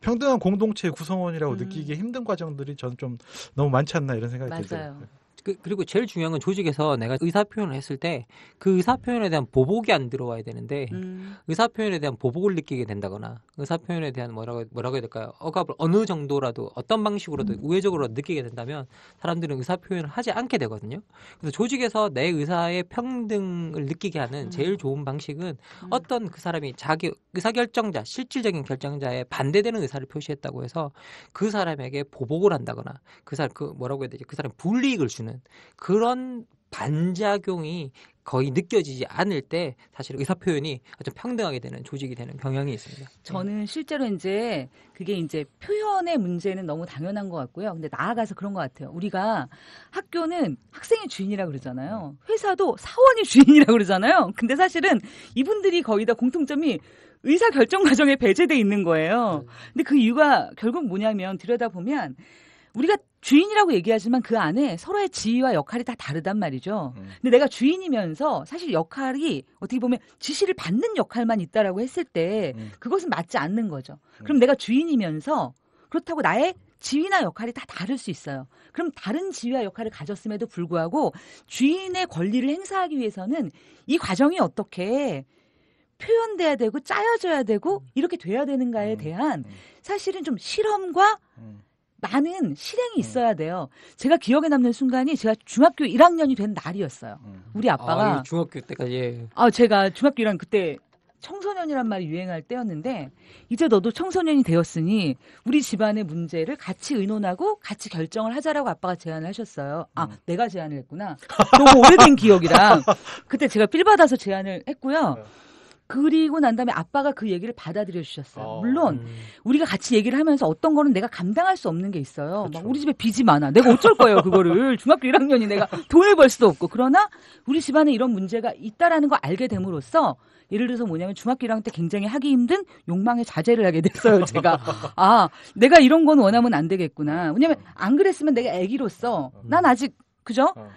평등한 공동체 의 구성원이라고 음. 느끼기 힘든 과정들이 저는 좀 너무 많지 않나 이런 생각이 들어요. 그, 그리고 제일 중요한 건 조직에서 내가 의사 표현을 했을 때 그 의사 표현에 대한 보복이 안 들어와야 되는데 음. 의사 표현에 대한 보복을 느끼게 된다거나 의사 표현에 대한 뭐라고 뭐라고 해야 될까요? 억압을 어느 정도라도 어떤 방식으로도 음. 우회적으로 느끼게 된다면 사람들은 의사 표현을 하지 않게 되거든요. 그래서 조직에서 내 의사의 평등을 느끼게 하는 음. 제일 좋은 방식은 음. 어떤 그 사람이 자기 의사 결정자 실질적인 결정자에 반대되는 의사를 표시했다고 해서 그 사람에게 보복을 한다거나 그 사람 그 뭐라고 해야 되지? 그 사람 불이익을 주는 되는 그런 반작용이 거의 느껴지지 않을 때 사실 의사 표현이 좀 평등하게 되는 조직이 되는 경향이 있습니다. 저는 실제로 이제 그게 이제 표현의 문제는 너무 당연한 것 같고요. 근데 나아가서 그런 것 같아요. 우리가 학교는 학생이 주인이라 그러잖아요. 회사도 사원이 주인이라 그러잖아요. 근데 사실은 이분들이 거의 다 공통점이 의사 결정 과정에 배제돼 있는 거예요. 네. 근데 그 이유가 결국 뭐냐면 들여다보면 우리가 주인이라고 얘기하지만 그 안에 서로의 지위와 역할이 다 다르단 말이죠. 음. 근데 내가 주인이면서 사실 역할이 어떻게 보면 지시를 받는 역할만 있다라고 했을 때 음. 그것은 맞지 않는 거죠. 음. 그럼 내가 주인이면서 그렇다고 나의 지위나 역할이 다 다를 수 있어요. 그럼 다른 지위와 역할을 가졌음에도 불구하고 주인의 권리를 행사하기 위해서는 이 과정이 어떻게 표현돼야 되고 짜여져야 되고 음. 이렇게 돼야 되는가에 음. 대한 사실은 좀 실험과 음. 많은 실행이 음. 있어야 돼요. 제가 기억에 남는 순간이 제가 중학교 1학년이 된 날이었어요. 음. 우리 아, 아빠가 아, 중학교 때까지 예. 아 제가 중학교 1학년 그때 청소년이란 말이 유행할 때였는데 이제 너도 청소년이 되었으니 우리 집안의 문제를 같이 의논하고 같이 결정을 하자라고 아빠가 제안을 하셨어요. 아 음. 내가 제안을 했구나. 너무 오래된 기억이라 그때 제가 필 받아서 제안을 했고요. 네. 그리고 난 다음에 아빠가 그 얘기를 받아들여 주셨어요. 어, 물론 음. 우리가 같이 얘기를 하면서 어떤 거는 내가 감당할 수 없는 게 있어요. 그쵸. 막 그렇죠. 우리 집에 빚이 많아. 내가 어쩔 거예요, 그거를. 중학교 1학년이 내가 돈을 벌 수도 없고. 그러나 우리 집안에 이런 문제가 있다라는 걸 알게 됨으로써 예를 들어서 뭐냐면 중학교 1학년 때 굉장히 하기 힘든 욕망의 자제를 하게 됐어요, 제가. 아, 내가 이런 건 원하면 안 되겠구나. 왜냐면 어. 안 그랬으면 내가 애기로서 어. 난 아직 그죠? 어.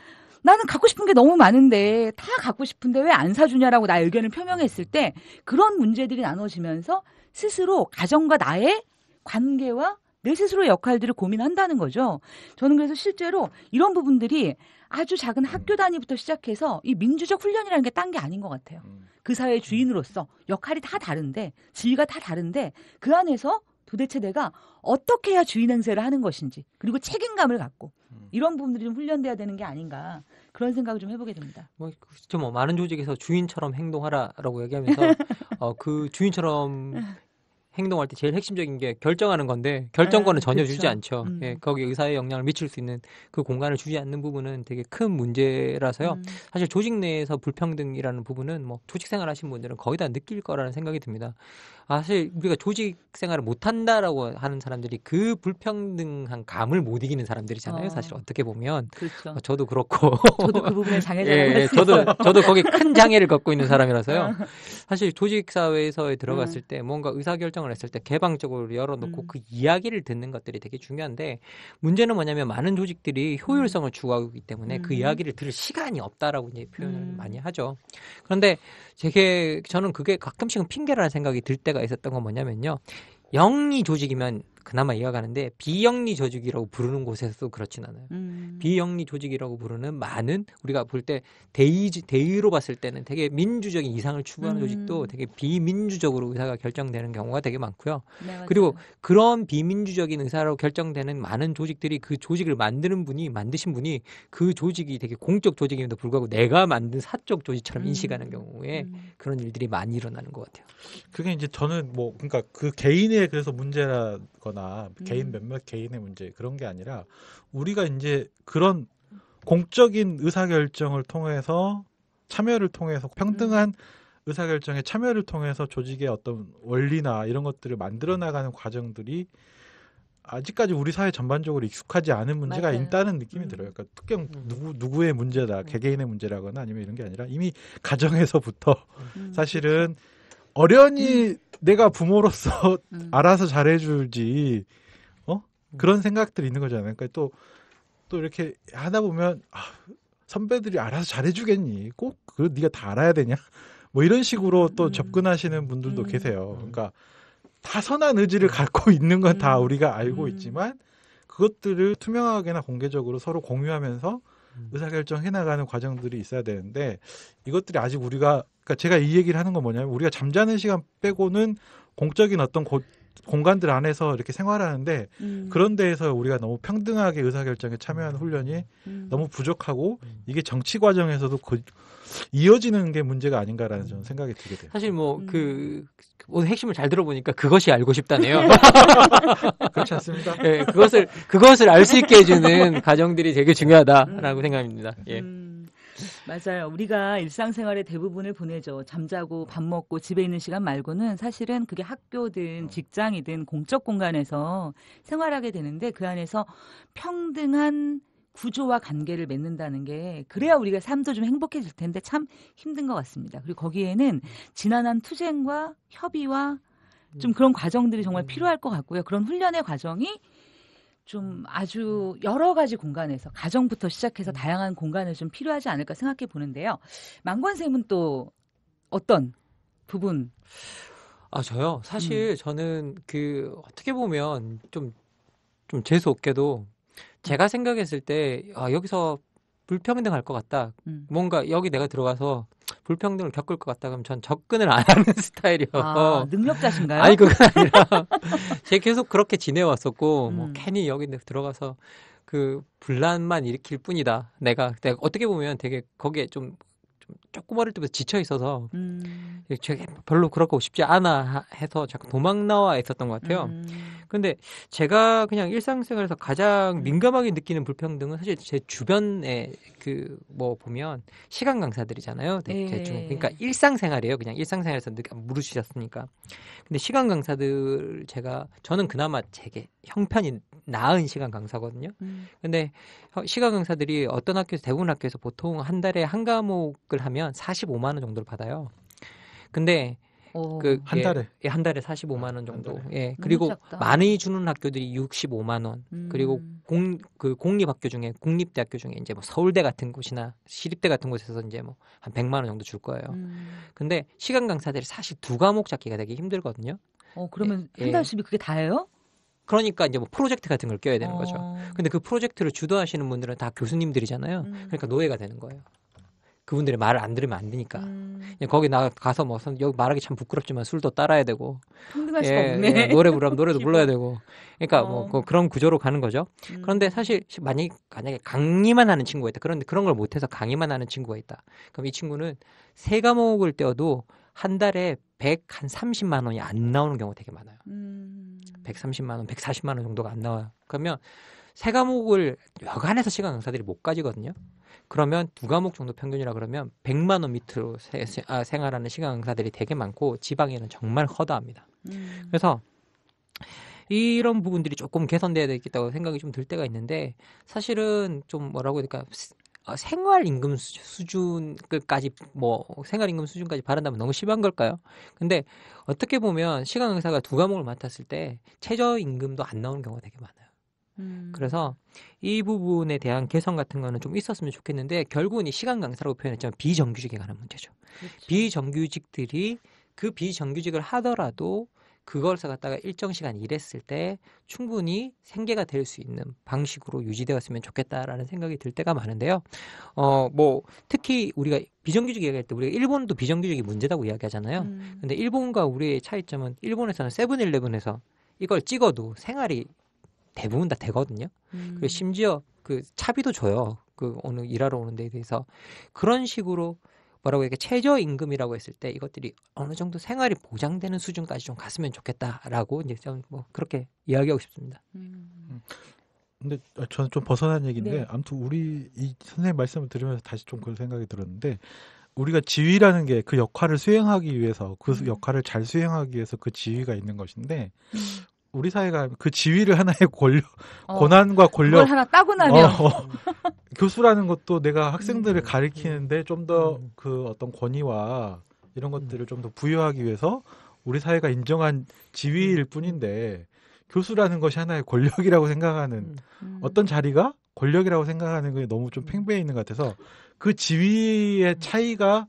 나는 갖고 싶은 게 너무 많은데 다 갖고 싶은데 왜 안 사주냐라고 나 의견을 표명했을 때 그런 문제들이 나눠지면서 스스로 가정과 나의 관계와 내 스스로의 역할들을 고민한다는 거죠. 저는 그래서 실제로 이런 부분들이 아주 작은 학교 단위부터 시작해서 이 민주적 훈련이라는 게 딴 게 아닌 것 같아요. 음. 그 사회의 주인으로서 역할이 다 다른데 지위가 다 다른데 그 안에서 도대체 내가 어떻게 해야 주인 행세를 하는 것인지 그리고 책임감을 갖고 이런 부분들이 좀 훈련돼야 되는 게 아닌가 그런 생각을 좀 해보게 됩니다. 뭐, 진짜 그렇죠. 뭐 많은 조직에서 주인처럼 행동하라라고 얘기하면서 어, 그 주인처럼 행동할 때 제일 핵심적인 게 결정하는 건데 결정권은 아, 전혀 그쵸. 그렇죠. 주지 않죠. 음. 예, 거기 의사의 영향을 미칠 수 있는 그 공간을 주지 않는 부분은 되게 큰 문제라서요. 음. 사실 조직 내에서 불평등이라는 부분은 뭐 조직 생활하신 분들은 거의 다 느낄 거라는 생각이 듭니다. 사실 우리가 조직 생활을 못한다라고 하는 사람들이 그 불평등한 감을 못 이기는 사람들이잖아요. 어. 사실 어떻게 보면 그렇죠. 어, 저도 그렇고 저도 그 부분에 장애자 예, 예, 저도 저도 거기 큰 장애를 갖고 있는 사람이라서요. 아. 사실 조직 사회에서 들어갔을 음. 때 뭔가 의사 결정을 했을 때 개방적으로 열어놓고 음. 그 이야기를 듣는 것들이 되게 중요한데 문제는 뭐냐면 많은 조직들이 효율성을 음. 추구하기 때문에 그 음. 이야기를 들을 시간이 없다라고 이제 표현을 음. 많이 하죠. 그런데 제게 저는 그게 가끔씩은 핑계라는 생각이 들 때가 있었던 건 뭐냐면요. 영리 조직이면 그나마 이어가는데 비영리 조직이라고 부르는 곳에서도 그렇진 않아요. 음. 비영리 조직이라고 부르는 많은 우리가 볼 때 대의 대의로 봤을 때는 되게 민주적인 이상을 추구하는 음. 조직도 되게 비민주적으로 의사가 결정되는 경우가 되게 많고요. 네, 그리고 그런 비민주적인 의사로 결정되는 많은 조직들이 그 조직을 만드는 분이 만드신 분이 그 조직이 되게 공적 조직임에도 불구하고 내가 만든 사적 조직처럼 음. 인식하는 경우에 음. 그런 일들이 많이 일어나는 것 같아요. 그게 이제 저는 뭐 그러니까 그 개인의 그래서 문제라 거나 개인 음. 몇몇 개인의 문제 그런 게 아니라 우리가 이제 그런 공적인 의사결정을 통해서 참여를 통해서 평등한 음. 의사결정에 참여를 통해서 조직의 어떤 원리나 이런 것들을 만들어 나가는 과정들이 아직까지 우리 사회 전반적으로 익숙하지 않은 문제가 맞아요. 있다는 느낌이 음. 들어요. 그러니까 특경 음. 누구 누구의 문제다, 음. 개개인의 문제라거나 아니면 이런 게 아니라 이미 가정에서부터 음. 사실은 어련히 내가 부모로서 음. 알아서 잘해줄지어 그런 음. 생각들이 있는 거잖아요. 그러니까 또 또 이렇게 하다 보면 아, 선배들이 알아서 잘해주겠니? 꼭그 네가 다 알아야 되냐? 뭐 이런 식으로 또 음. 접근하시는 분들도 음. 계세요. 음. 그러니까 다 선한 의지를 음. 갖고 있는 건 다 우리가 알고 있지만 그것들을 투명하게나 공개적으로 서로 공유하면서 음. 의사결정 해나가는 과정들이 있어야 되는데 이것들이 아직 우리가 그러니까 제가 이 얘기를 하는 건 뭐냐면 우리가 잠자는 시간 빼고는 공적인 어떤 곳 공간들 안에서 이렇게 생활하는데 음. 그런 데에서 우리가 너무 평등하게 의사결정에 참여하는 음. 훈련이 음. 너무 부족하고 음. 이게 정치 과정에서도 그 이어지는 게 문제가 아닌가라는 저는 음. 생각이 들게 돼요. 사실 뭐그 음. 오늘 핵심을 잘 들어보니까 그것이 알고 싶다네요. 네. 그렇지 않습니다. 예, 네, 그것을 그것을 알 수 있게 해주는 가정들이 되게 중요하다라고 생각합니다. 예. 맞아요. 우리가 일상생활의 대부분을 보내죠. 잠자고 밥 먹고 집에 있는 시간 말고는 사실은 그게 학교든 어. 직장이든 공적 공간에서 생활하게 되는데 그 안에서 평등한 구조와 관계를 맺는다는 게 그래야 우리가 삶도 좀 행복해질 텐데 참 힘든 것 같습니다. 그리고 거기에는 지난한 투쟁과 협의와 좀 음. 그런 과정들이 정말 음. 필요할 것 같고요. 그런 훈련의 과정이 좀 음. 아주 음. 여러 가지 공간에서 가정부터 시작해서 음. 다양한 공간을 좀 필요하지 않을까 생각해 보는데요. 망관쌤은 또 어떤 부분? 아 저요. 사실 음. 저는 그 어떻게 보면 좀 좀 재수 없게도 제가 생각했을 때 아, 여기서 불평등할 것 같다. 음. 뭔가 여기 내가 들어가서 불평등을 겪을 것 같다 그러면 전 접근을 안 하는 스타일이요. 아, 능력자신가요? 아니 그건 아니라 제가 계속 그렇게 지내왔었고 뭐 음. 뭐 캔이 여기 들어가서 그 분란만 일으킬 뿐이다. 내가 내가 어떻게 보면 되게 거기에 좀 조금 어릴 때부터 지쳐 있어서 음. 제가 별로 그렇고 싶지 않아 해서 자꾸 도망 나와 있었던 것 같아요. 음. 근데 제가 그냥 일상생활에서 가장 음. 민감하게 느끼는 불평등은 사실 제 주변에 그 뭐 보면 시간 강사들이잖아요. 대충 예. 그러니까 일상생활이에요. 그냥 일상생활에서 느끼 물으시셨으니까. 근데 시간 강사들 제가 저는 그나마 제게 형편이 나은 시간 강사거든요. 음. 근데 시간 강사들이 어떤 학교에서 대부분 학교에서 보통 한 달에 한 과목을 하면 45만 원 정도를 받아요. 근데 어. 그한 예, 달에 예, 한 달에 45만 원 아, 정도. 예. 그리고 많이 주는 학교들이 65만 원. 음. 그리고 공 그 공립 학교 중에 공립대 학교 중에 이제 뭐 서울대 같은 곳이나 시립대 같은 곳에서 이제 뭐 한 100만 원 정도 줄 거예요. 음. 근데 시간 강사들이 사실 두 과목 잡기가 되게 힘들거든요. 어, 그러면 예, 한 예. 달씩이 그게 다예요? 그러니까 이제 뭐 프로젝트 같은 걸 껴야 되는 거죠. 어. 근데 그 프로젝트를 주도하시는 분들은 다 교수님들이잖아요. 음. 그러니까 노예가 되는 거예요. 그분들의 말을 안 들으면 안 되니까. 음. 예, 거기 나가서 뭐, 여기 말하기 참 부끄럽지만 술도 따라야 되고. 흥분할 예, 예, 노래 부르면 노래도 불러야 되고. 그러니까 뭐 어. 뭐 그런 구조로 가는 거죠. 음. 그런데 사실 만약에, 만약에 강의만 하는 친구가 있다. 그런데 그런 걸 못해서 강의만 하는 친구가 있다. 그럼 이 친구는 세 과목을 떼어도 한 달에 백한 삼십만 원이 안 나오는 경우가 되게 많아요. 1 3 0만 원, 1 4 0만원 정도가 안 나와요. 그러면 세 과목을 여간해서 시간 강사들이 못 가지거든요. 그러면 두 과목 정도 평균이라 그러면 1 0 0만원 밑으로 세, 아, 생활하는 시간 강사들이 되게 많고 지방에는 정말 허다합니다. 음. 그래서 이런 부분들이 조금 개선돼야 되겠다고 생각이 좀 들 때가 있는데 사실은 좀 뭐라고 해야 될까 어, 아, 생활 임금 수준까지 뭐 생활 임금 수준까지 바란다면 너무 심한 걸까요? 근데 어떻게 보면 시간 강사가 두 과목을 맡았을 때 최저 임금도 안 나오는 경우가 되게 많아요. 음. 그래서 이 부분에 대한 개선 같은 거는 좀 있었으면 좋겠는데 결국은 이 시간 강사라고 표현했지만 비정규직에 관한 문제죠. 그렇죠. 비정규직들이 그 비정규직을 하더라도 그걸 갖다가 일정 시간 일했을 때 충분히 생계가 될 수 있는 방식으로 유지되었으면 좋겠다라는 생각이 들 때가 많은데요. 어, 뭐, 특히 우리가 비정규직 이야기할 때 우리가 일본도 비정규직이 문제라고 이야기하잖아요. 음. 근데 일본과 우리의 차이점은 일본에서는 세븐일레븐에서 이걸 찍어도 생활이 대부분 다 되거든요. 음. 그리고 심지어 그 차비도 줘요. 그 어느 일하러 오는 데에 대해서 그런 식으로 뭐라고 이게 최저임금이라고 했을 때 이것들이 어느 정도 생활이 보장되는 수준까지 좀 갔으면 좋겠다라고 이제 좀뭐 그렇게 이야기하고 싶습니다. 음. 음. 근데 아, 저는 좀 벗어난 얘기인데 네. 아무튼 우리 이 선생님 말씀을 들으면서 다시 좀 그런 생각이 들었는데 우리가 지위라는 게 그 역할을 수행하기 위해서 그 음. 역할을 잘 수행하기 위해서 그 지위가 있는 것인데 음. 우리 사회가 그 지위를 하나의 권력, 어, 권한과 권력 을 하나 따고 나면 어, 어, 음. 교수라는 것도 내가 학생들을 음. 가리키는데 음. 좀더그 음. 어떤 권위와 이런 것들을 좀 더 부여하기 위해서 우리 사회가 인정한 지위일 뿐인데 교수라는 것이 하나의 권력이라고 생각하는 어떤 자리가 권력이라고 생각하는 게 너무 좀 팽배해 있는 것 같아서 그 지위의 차이가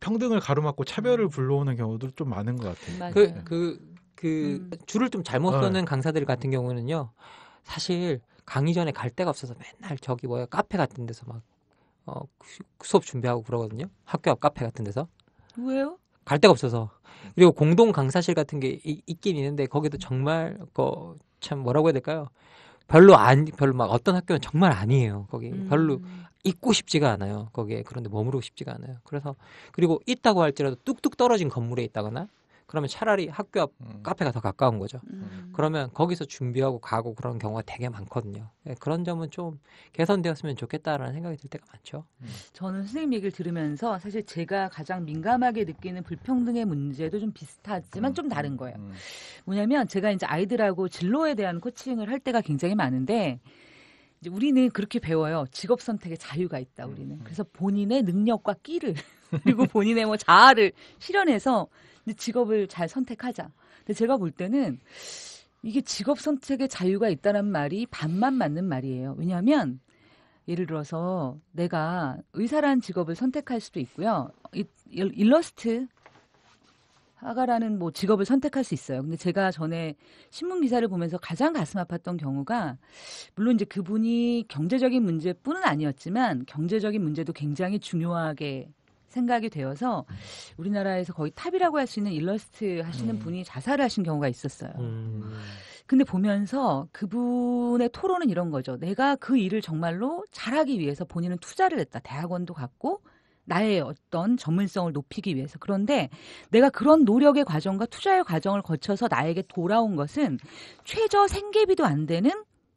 평등을 가로막고 차별을 불러오는 경우도 좀 많은 것 같아요. 그, 그, 그, 줄을 좀 잘못 서는 어. 강사들 같은 경우는요. 사실 강의 전에 갈 데가 없어서 맨날 저기 뭐야 카페 같은 데서 막 어, 수업 준비하고 그러거든요. 학교 앞 카페 같은 데서. 왜요? 갈 데가 없어서. 그리고 공동 강사실 같은 게 이, 있긴 있는데 거기도 정말 그참 뭐라고 해야 될까요? 별로 안 별로 막 어떤 학교는 정말 아니에요. 거기 음. 별로 있고 싶지가 않아요. 거기에 그런데 머무르고 싶지가 않아요. 그래서 그리고 있다고 할지라도 뚝뚝 떨어진 건물에 있다거나 그러면 차라리 학교 앞 음. 카페가 더 가까운 거죠. 음. 음. 그러면 거기서 준비하고 가고 그런 경우가 되게 많거든요. 네, 그런 점은 좀 개선되었으면 좋겠다라는 생각이 들 때가 많죠. 음. 저는 선생님 얘기를 들으면서 사실 제가 가장 민감하게 느끼는 불평등의 문제도 좀 비슷하지만 음. 좀 다른 거예요. 음. 뭐냐면 제가 이제 아이들하고 진로에 대한 코칭을 할 때가 굉장히 많은데 이제 우리는 그렇게 배워요. 직업 선택의 자유가 있다, 우리는. 그래서 본인의 능력과 끼를, 그리고 본인의 뭐 자아를 실현해서 직업을 잘 선택하자. 근데 제가 볼 때는 이게 직업 선택의 자유가 있다는 말이 반만 맞는 말이에요. 왜냐하면 예를 들어서 내가 의사라는 직업을 선택할 수도 있고요. 일러스트 화가라는 뭐 직업을 선택할 수 있어요. 근데 제가 전에 신문 기사를 보면서 가장 가슴 아팠던 경우가 물론 이제 그분이 경제적인 문제뿐은 아니었지만 경제적인 문제도 굉장히 중요하게 생각이 되어서 우리나라에서 거의 탑이라고 할 수 있는 일러스트 하시는 음. 분이 자살을 하신 경우가 있었어요. 음. 근데 보면서 그분의 토론은 이런 거죠. 내가 그 일을 정말로 잘하기 위해서 본인은 투자를 했다. 대학원도 갔고 나의 어떤 전문성을 높이기 위해서. 그런데 내가 그런 노력의 과정과 투자의 과정을 거쳐서 나에게 돌아온 것은 최저 생계비도 안 되는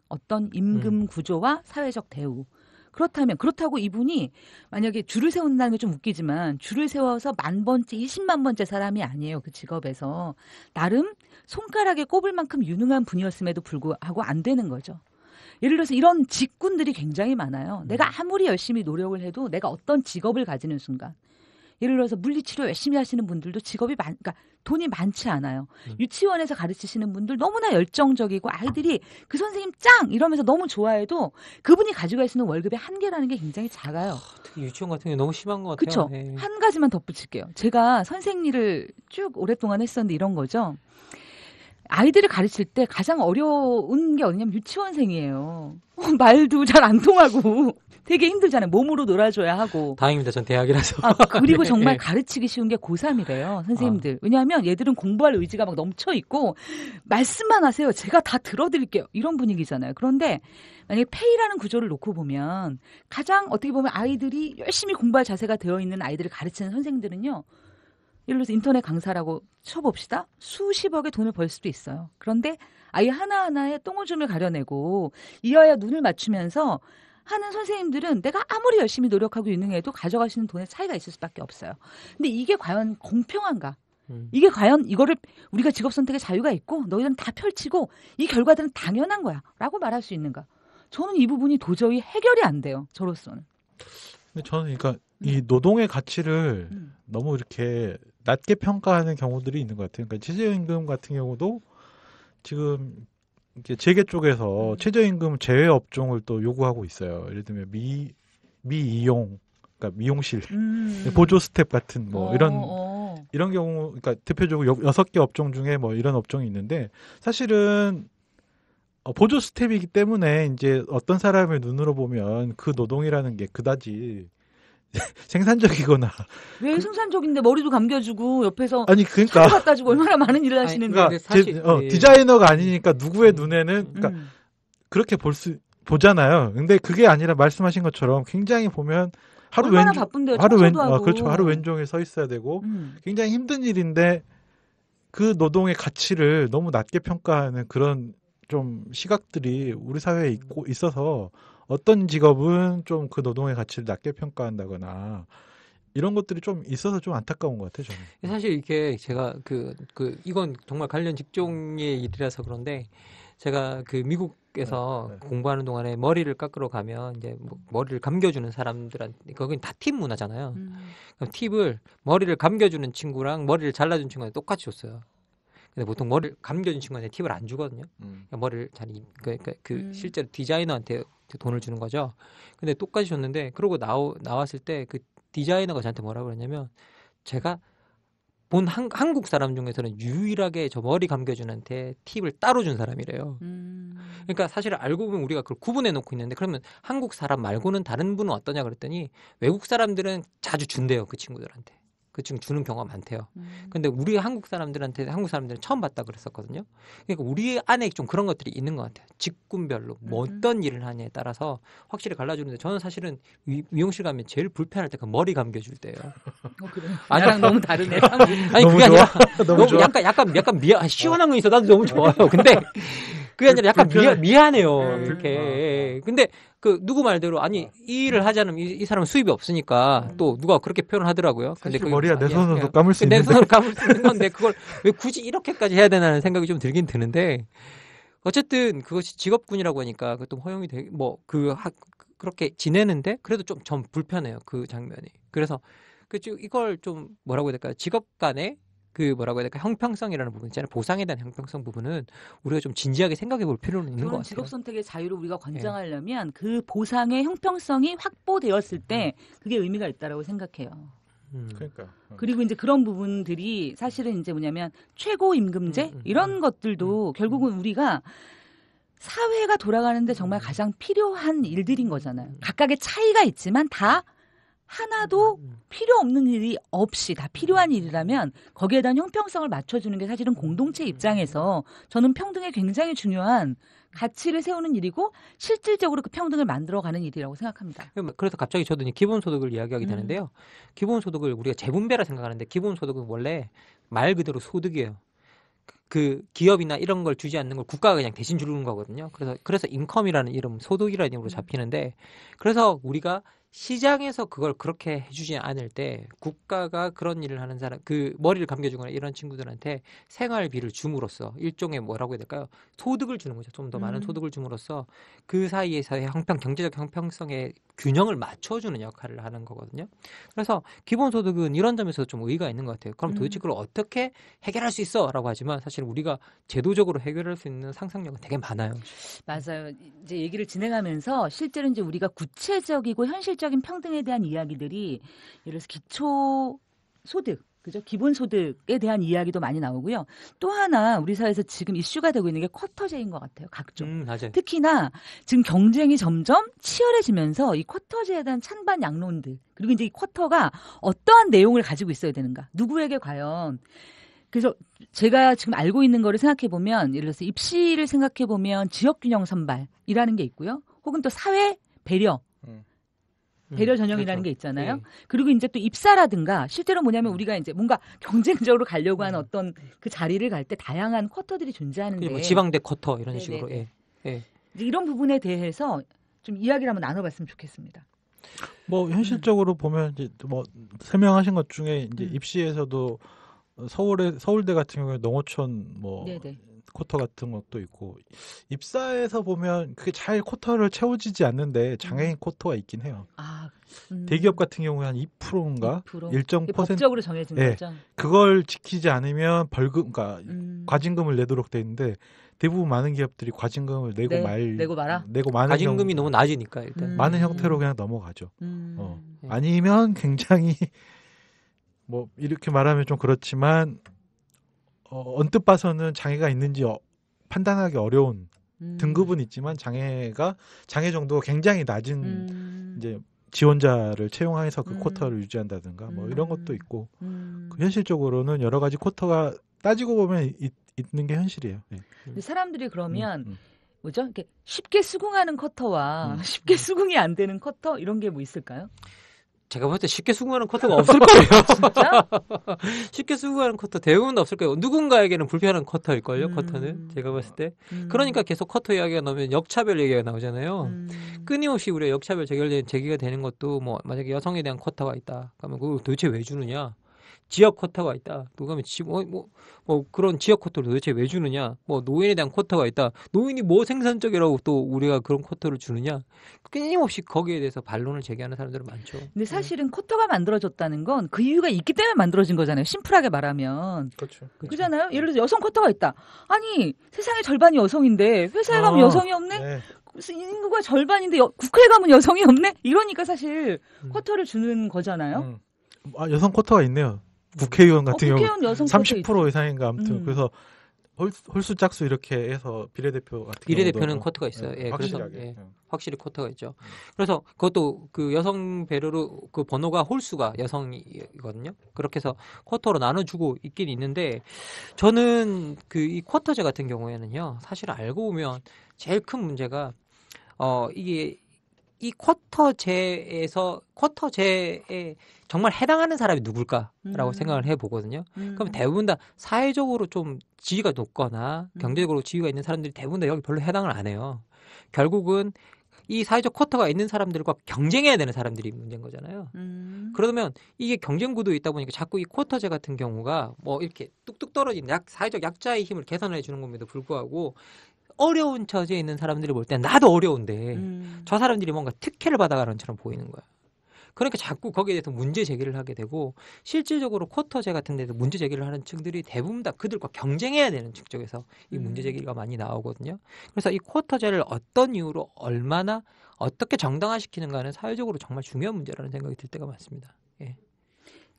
어떤 임금 음. 구조와 사회적 대우. 그렇다면 그렇다고 이분이 만약에 줄을 세운다는 게 좀 웃기지만 줄을 세워서 만 번째, 이십만 번째 사람이 아니에요. 그 직업에서 나름 손가락에 꼽을 만큼 유능한 분이었음에도 불구하고 안 되는 거죠. 예를 들어서 이런 직군들이 굉장히 많아요. 내가 음. 아무리 열심히 노력을 해도 내가 어떤 직업을 가지는 순간 예를 들어서 물리치료 열심히 하시는 분들도 직업이 많, 그러니까 돈이 많지 않아요. 음. 유치원에서 가르치시는 분들 너무나 열정적이고 아이들이 그 선생님 짱! 이러면서 너무 좋아해도 그분이 가지고 있는 월급의 한계라는 게 굉장히 작아요. 특히 유치원 같은 게 너무 심한 것 같아요. 그쵸. 네. 한 가지만 덧붙일게요. 제가 선생 일을 쭉 오랫동안 했었는데 이런 거죠. 아이들을 가르칠 때 가장 어려운 게 어디냐면 유치원생이에요. 말도 잘 안 통하고 되게 힘들잖아요. 몸으로 놀아줘야 하고. 다행입니다. 전 대학이라서. 아, 그 그리고 네. 정말 가르치기 쉬운 게 고3이래요. 선생님들. 아. 왜냐하면 얘들은 공부할 의지가 막 넘쳐있고, 말씀만 하세요. 제가 다 들어드릴게요. 이런 분위기잖아요. 그런데 만약에 페이라는 구조를 놓고 보면 가장 어떻게 보면 아이들이 열심히 공부할 자세가 되어 있는 아이들을 가르치는 선생님들은요. 예를 들어서 인터넷 강사라고 쳐봅시다. 수십억의 돈을 벌 수도 있어요. 그런데 아이 하나하나의 똥오줌을 가려내고 이어야 눈을 맞추면서 하는 선생님들은 내가 아무리 열심히 노력하고 유능해도 가져가시는 돈의 차이가 있을 수밖에 없어요. 근데 이게 과연 공평한가? 음. 이게 과연 이거를 우리가 직업 선택의 자유가 있고 너희들은다 펼치고 이 결과들은 당연한 거야라고 말할 수 있는가? 저는 이 부분이 도저히 해결이 안 돼요. 저로서는. 근데 저는 그러니까 음. 이 네. 노동의 가치를 음. 너무 이렇게 낮게 평가하는 경우들이 있는 것 같아요. 그러니까 최저임금 같은 경우도 지금 이게 재계 쪽에서 음. 최저임금 제외 업종을 또 요구하고 있어요. 예를 들면 미 미이용, 그러니까 미용실 음. 보조 스텝 같은 뭐 오, 어, 이런 오. 어, 어. 이런 경우, 그러니까 대표적으로 여섯 개 업종 중에 뭐 이런 업종이 있는데 사실은 보조 스텝이기 때문에 이제 어떤 사람의 눈으로 보면 그 노동이라는 게 그다지 생산적이거나 왜 그 생산적인데 머리도 감겨주고 옆에서 아니 그러니까 갖다 주고 얼마나 많은 일을 하시는데 그러니까 사실 제, 어, 예. 디자이너가 아니니까 누구의 음. 눈에는 그러니까 음. 그렇게 볼 수 보잖아요. 근데 그게 아니라 말씀하신 것처럼 굉장히 보면 하루 왼 바쁜데요. 하루 왼 아, 그렇죠. 하루 왼종일 서 있어야 되고 음. 굉장히 힘든 일인데 그 노동의 가치를 너무 낮게 평가하는 그런 좀 시각들이 우리 사회에 있고 있어서 어떤 직업은 좀 그 노동의 가치를 낮게 평가한다거나 이런 것들이 좀 있어서 좀 안타까운 것 같아요. 저는. 사실 이게 렇 제가 그, 그 이건 정말 관련 직종의 일이라서 그런데 제가 그 미국에서 네, 네. 공부하는 동안에 머리를 깎으러 가면 이제 뭐 머리를 감겨주는 사람들한테 거긴 다 팁 문화잖아요. 음. 그럼 팁을 머리를 감겨주는 친구랑 머리를 잘라준 친구한테 똑같이 줬어요. 근데 보통 머리를 감겨준 친구한테 팁을 안 주거든요. 음. 머리를 잘, 그러니까 그 음. 실제로 디자이너한테 돈을 주는 거죠. 근데 똑같이 줬는데 그러고 나오, 나왔을 때 그 디자이너가 저한테 뭐라 고그랬냐면 제가 본 한, 한국 사람 중에서는 유일하게 저 머리 감겨준한테 팁을 따로 준 사람이래요. 음. 그러니까 사실 알고 보면 우리가 그걸 구분해 놓고 있는데 그러면 한국 사람 말고는 다른 분은 어떠냐 그랬더니 외국 사람들은 자주 준대요 그 친구들한테. 그 지금 주는 경우가 많대요. 음. 근데 우리 한국 사람들한테 한국 사람들은 처음 봤다 그랬었거든요. 그러니까 우리 안에 좀 그런 것들이 있는 것 같아요. 직군별로 뭐 음. 어떤 음. 일을 하냐에 따라서 확실히 갈라주는데 저는 사실은 미, 용실 가면 제일 불편할 때 그 머리 감겨줄 때요 어, 그래. 아니, 나랑 그러니까 너무 다르네. 아니 너무 그게 아니라 너무, 너무 좋아. 약간 약간 약간 미안 시원한 거 있어 나도 너무 좋아요. 근데 그게 아니라 약간 불편 미안, 미안해요. 네. 이렇게. 네. 근데 그 누구 말대로 아니 이 일을 하자면 이, 이 사람은 수입이 없으니까 음. 또 누가 그렇게 표현을 하더라고요. 근데 그 머리야 내 손으로 그냥, 예. 감을 수 있는 내 손으로 감을 수 있는 건데 그걸 왜 굳이 이렇게까지 해야 되나는 생각이 좀 들긴 드는데 어쨌든 그것이 직업군이라고 하니까 그것도 뭐 허용이 되게 뭐그 그렇게 지내는데 그래도 좀전 불편해요 그 장면이. 그래서 그 이걸 좀 뭐라고 해야 될까요? 직업 간의 그 뭐라고 해야 될까 형평성이라는 부분 있잖아요 보상에 대한 형평성 부분은 우리가 좀 진지하게 생각해 볼 필요는 있는 것 같아요. 직업 선택의 자유를 우리가 예. 권장하려면 네. 그 보상의 형평성이 확보되었을 때 음. 그게 의미가 있다라고 생각해요. 음. 그러니까. 음. 그리고 이제 그런 부분들이 사실은 이제 뭐냐면 최고 임금제 음, 음, 이런 음. 것들도 결국은 우리가 사회가 돌아가는데 정말 가장 필요한 일들인 거잖아요. 각각의 차이가 있지만 다 하나도 필요 없는 일이 없이 다 필요한 일이라면 거기에 대한 형평성을 맞춰주는 게 사실은 공동체 입장에서 저는 평등에 굉장히 중요한 가치를 세우는 일이고 실질적으로 그 평등을 만들어가는 일이라고 생각합니다. 그래서 갑자기 저도 기본소득을 이야기하게 음. 되는데요. 음. 기본소득을 우리가 재분배라 생각하는데 기본소득은 원래 말 그대로 소득이에요. 그 기업이나 이런 걸 주지 않는 걸 국가가 그냥 대신 주는 거거든요. 그래서 그래서 인컴이라는 이름, 소득이라는 이름으로 음. 잡히는데 그래서 우리가 시장에서 그걸 그렇게 해주지 않을 때 국가가 그런 일을 하는 사람 그 머리를 감겨주거나 이런 친구들한테 생활비를 줌으로써 일종의 뭐라고 해야 될까요 소득을 주는 거죠 좀 더 많은 음. 소득을 줌으로써 그 사이에서의 형평 경제적 형평성에 균형을 맞춰주는 역할을 하는 거거든요. 그래서 기본소득은 이런 점에서 좀 의의가 있는 것 같아요. 그럼 도대체 음. 그걸 어떻게 해결할 수 있어? 라고 하지만 사실 우리가 제도적으로 해결할 수 있는 상상력은 되게 많아요. 맞아요. 이제 얘기를 진행하면서 실제로 이제 우리가 구체적이고 현실적인 평등에 대한 이야기들이 예를 들어서 기초 소득 그죠? 기본소득에 대한 이야기도 많이 나오고요. 또 하나 우리 사회에서 지금 이슈가 되고 있는 게 쿼터제인 것 같아요. 각종. 음, 특히나 지금 경쟁이 점점 치열해지면서 이 쿼터제에 대한 찬반 양론들 그리고 이제 이 쿼터가 어떠한 내용을 가지고 있어야 되는가? 누구에게 과연 그래서 제가 지금 알고 있는 거를 생각해 보면 예를 들어서 입시를 생각해 보면 지역 균형 선발이라는 게 있고요. 혹은 또 사회 배려 음, 배려 전형이라는 그게 그렇죠. 있잖아요. 네. 그리고 이제 또 입사라든가 실제로 뭐냐면 음. 우리가 이제 뭔가 경쟁적으로 가려고 하는 음. 어떤 그 자리를 갈 때 다양한 쿼터들이 존재하는데 뭐 지방대 쿼터 이런 네네. 식으로 네, 네. 예. 예. 이런 부분에 대해서 좀 이야기를 한번 나눠봤으면 좋겠습니다. 뭐 현실적으로 음. 보면 이제 뭐 설명하신 것 중에 이제 음. 입시에서도 서울에 서울대 같은 경우에 농어촌 뭐 네네. 네. 쿼터 같은 것도 있고 입사해서 보면 그게 잘 쿼터를 채워지지 않는데 장애인 음. 쿼터가 있긴 해요. 아, 음. 대기업 같은 경우에 한 2%인가 2%? 일정 퍼센트 법적으로 정해진 네, 거죠. 그걸 지키지 않으면 벌금 그러니까 음. 과징금을 내도록 돼 있는데 대부분 많은 기업들이 과징금을 내고 네, 말 내고 말아 내고 많은 과징금이 형, 너무 낮으니까 일단 음. 많은 형태로 그냥 넘어가죠. 음. 어. 예. 아니면 굉장히 뭐 이렇게 말하면 좀 그렇지만 어, 언뜻 봐서는 장애가 있는지 어, 판단하기 어려운 음. 등급은 있지만 장애가 장애 정도가 굉장히 낮은 음. 이제 지원자를 채용해서 그 음. 쿼터를 유지한다든가 뭐 이런 것도 음. 있고 음. 그 현실적으로는 여러 가지 쿼터가 따지고 보면 있, 있는 게 현실이에요. 네. 사람들이 그러면 음, 뭐죠? 이렇게 쉽게 수긍하는 쿼터와 쉽게 수긍이 안 되는 쿼터 이런 게 뭐 있을까요? 제가 볼때 쉽게 수긍하는 커터가 없을 거예요. 진짜? 쉽게 수긍하는 커터 대부분 없을 거예요. 누군가에게는 불편한 커터일 걸요. 음. 커터는 제가 봤을 때. 음. 그러니까 계속 커터 이야기가 나오면 역차별 얘기가 나오잖아요. 음. 끊임없이 우리가 역차별 제기가 되는 것도 뭐 만약에 여성에 대한 커터가 있다. 그러면 그걸 도대체 왜 주느냐? 지역 쿼터가 있다. 누가 뭐, 뭐, 뭐 그런 지역 쿼터를 도대체 왜 주느냐? 뭐 노인에 대한 쿼터가 있다. 노인이 뭐 생산적이라고 또 우리가 그런 쿼터를 주느냐? 끊임없이 거기에 대해서 반론을 제기하는 사람들은 많죠. 근데 네. 사실은 네. 쿼터가 만들어졌다는 건 그 이유가 있기 때문에 만들어진 거잖아요. 심플하게 말하면. 그렇죠. 그렇죠. 그잖아요. 네. 예를 들어 여성 쿼터가 있다. 아니 세상의 절반이 여성인데 회사에 가면 아, 여성이 없네. 네. 인구가 절반인데 여, 국회에 가면 여성이 없네. 이러니까 사실 음. 쿼터를 주는 거잖아요. 음. 아 여성 쿼터가 있네요. 국회의원 같은 어, 국회의원 경우 30% 이상인가 아무튼 음. 그래서 홀수 짝수 이렇게 해서 비례대표 같은 비례대표는 쿼터가 있어요. 네, 예, 확실하게. 그래서 예, 음. 확실히 쿼터가 있죠. 그래서 그것도 그 여성 배려로 그 번호가 홀수가 여성이거든요. 그렇게 해서 쿼터로 나눠주고 있긴 있는데 저는 그 이 쿼터제 같은 경우에는요. 사실 알고 보면 제일 큰 문제가 어 이게 이 쿼터제에서 쿼터제에 정말 해당하는 사람이 누굴까라고 음. 생각을 해보거든요. 음. 그럼 대부분 다 사회적으로 좀 지위가 높거나 음. 경제적으로 지위가 있는 사람들이 대부분 다 여기 별로 해당을 안 해요. 결국은 이 사회적 쿼터가 있는 사람들과 경쟁해야 되는 사람들이 문제인 거잖아요. 음. 그러면 이게 경쟁 구도에 있다 보니까 자꾸 이 쿼터제 같은 경우가 뭐 이렇게 뚝뚝 떨어진 약 사회적 약자의 힘을 개선해 주는 겁니다. 불구하고 어려운 처지에 있는 사람들이 볼때 나도 어려운데 음. 저 사람들이 뭔가 특혜를 받아가는 것처럼 보이는 거야. 그러니까 자꾸 거기에 대해서 문제 제기를 하게 되고 실질적으로 쿼터제 같은 데서 문제 제기를 하는 층들이 대부분 다 그들과 경쟁해야 되는 측 쪽에서 이 문제 음. 제기가 많이 나오거든요. 그래서 이 쿼터제를 어떤 이유로 얼마나 어떻게 정당화시키는가는 사회적으로 정말 중요한 문제라는 생각이 들 때가 많습니다. 예.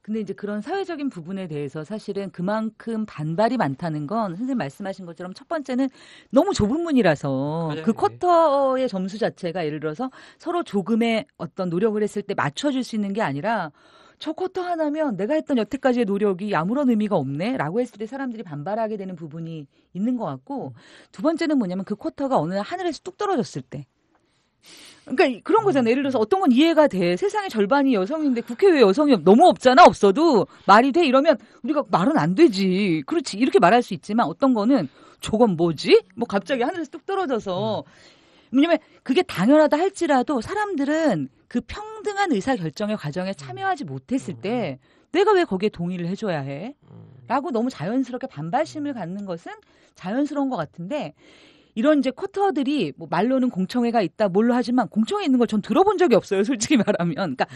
근데 이제 그런 사회적인 부분에 대해서 사실은 그만큼 반발이 많다는 건 선생님 말씀하신 것처럼 첫 번째는 너무 좁은 문이라서 맞아요. 네. 그 쿼터의 점수 자체가 예를 들어서 서로 조금의 어떤 노력을 했을 때 맞춰줄 수 있는 게 아니라 저 쿼터 하나면 내가 했던 여태까지의 노력이 아무런 의미가 없네? 라고 했을 때 사람들이 반발하게 되는 부분이 있는 것 같고 음. 두 번째는 뭐냐면 그 쿼터가 어느 하늘에서 뚝 떨어졌을 때 그러니까 그런 거잖아. 요 음. 예를 들어서 어떤 건 이해가 돼. 세상의 절반이 여성인데 국회의 여성이 너무 없잖아. 없어도 말이 돼. 이러면 우리가 말은 안 되지. 그렇지. 이렇게 말할 수 있지만 어떤 거는 저건 뭐지? 뭐 갑자기 하늘에서 뚝 떨어져서 음. 왜냐면 그게 당연하다 할지라도 사람들은 그 평등한 의사 결정의 과정에 음. 참여하지 못했을 때 내가 왜 거기에 동의를 해줘야 해? 라고 너무 자연스럽게 반발심을 갖는 것은 자연스러운 것 같은데 이런 이제 쿼터들이 뭐 말로는 공청회가 있다 뭘로 하지만 공청회 있는 걸 전 들어본 적이 없어요. 솔직히 말하면. 그러니까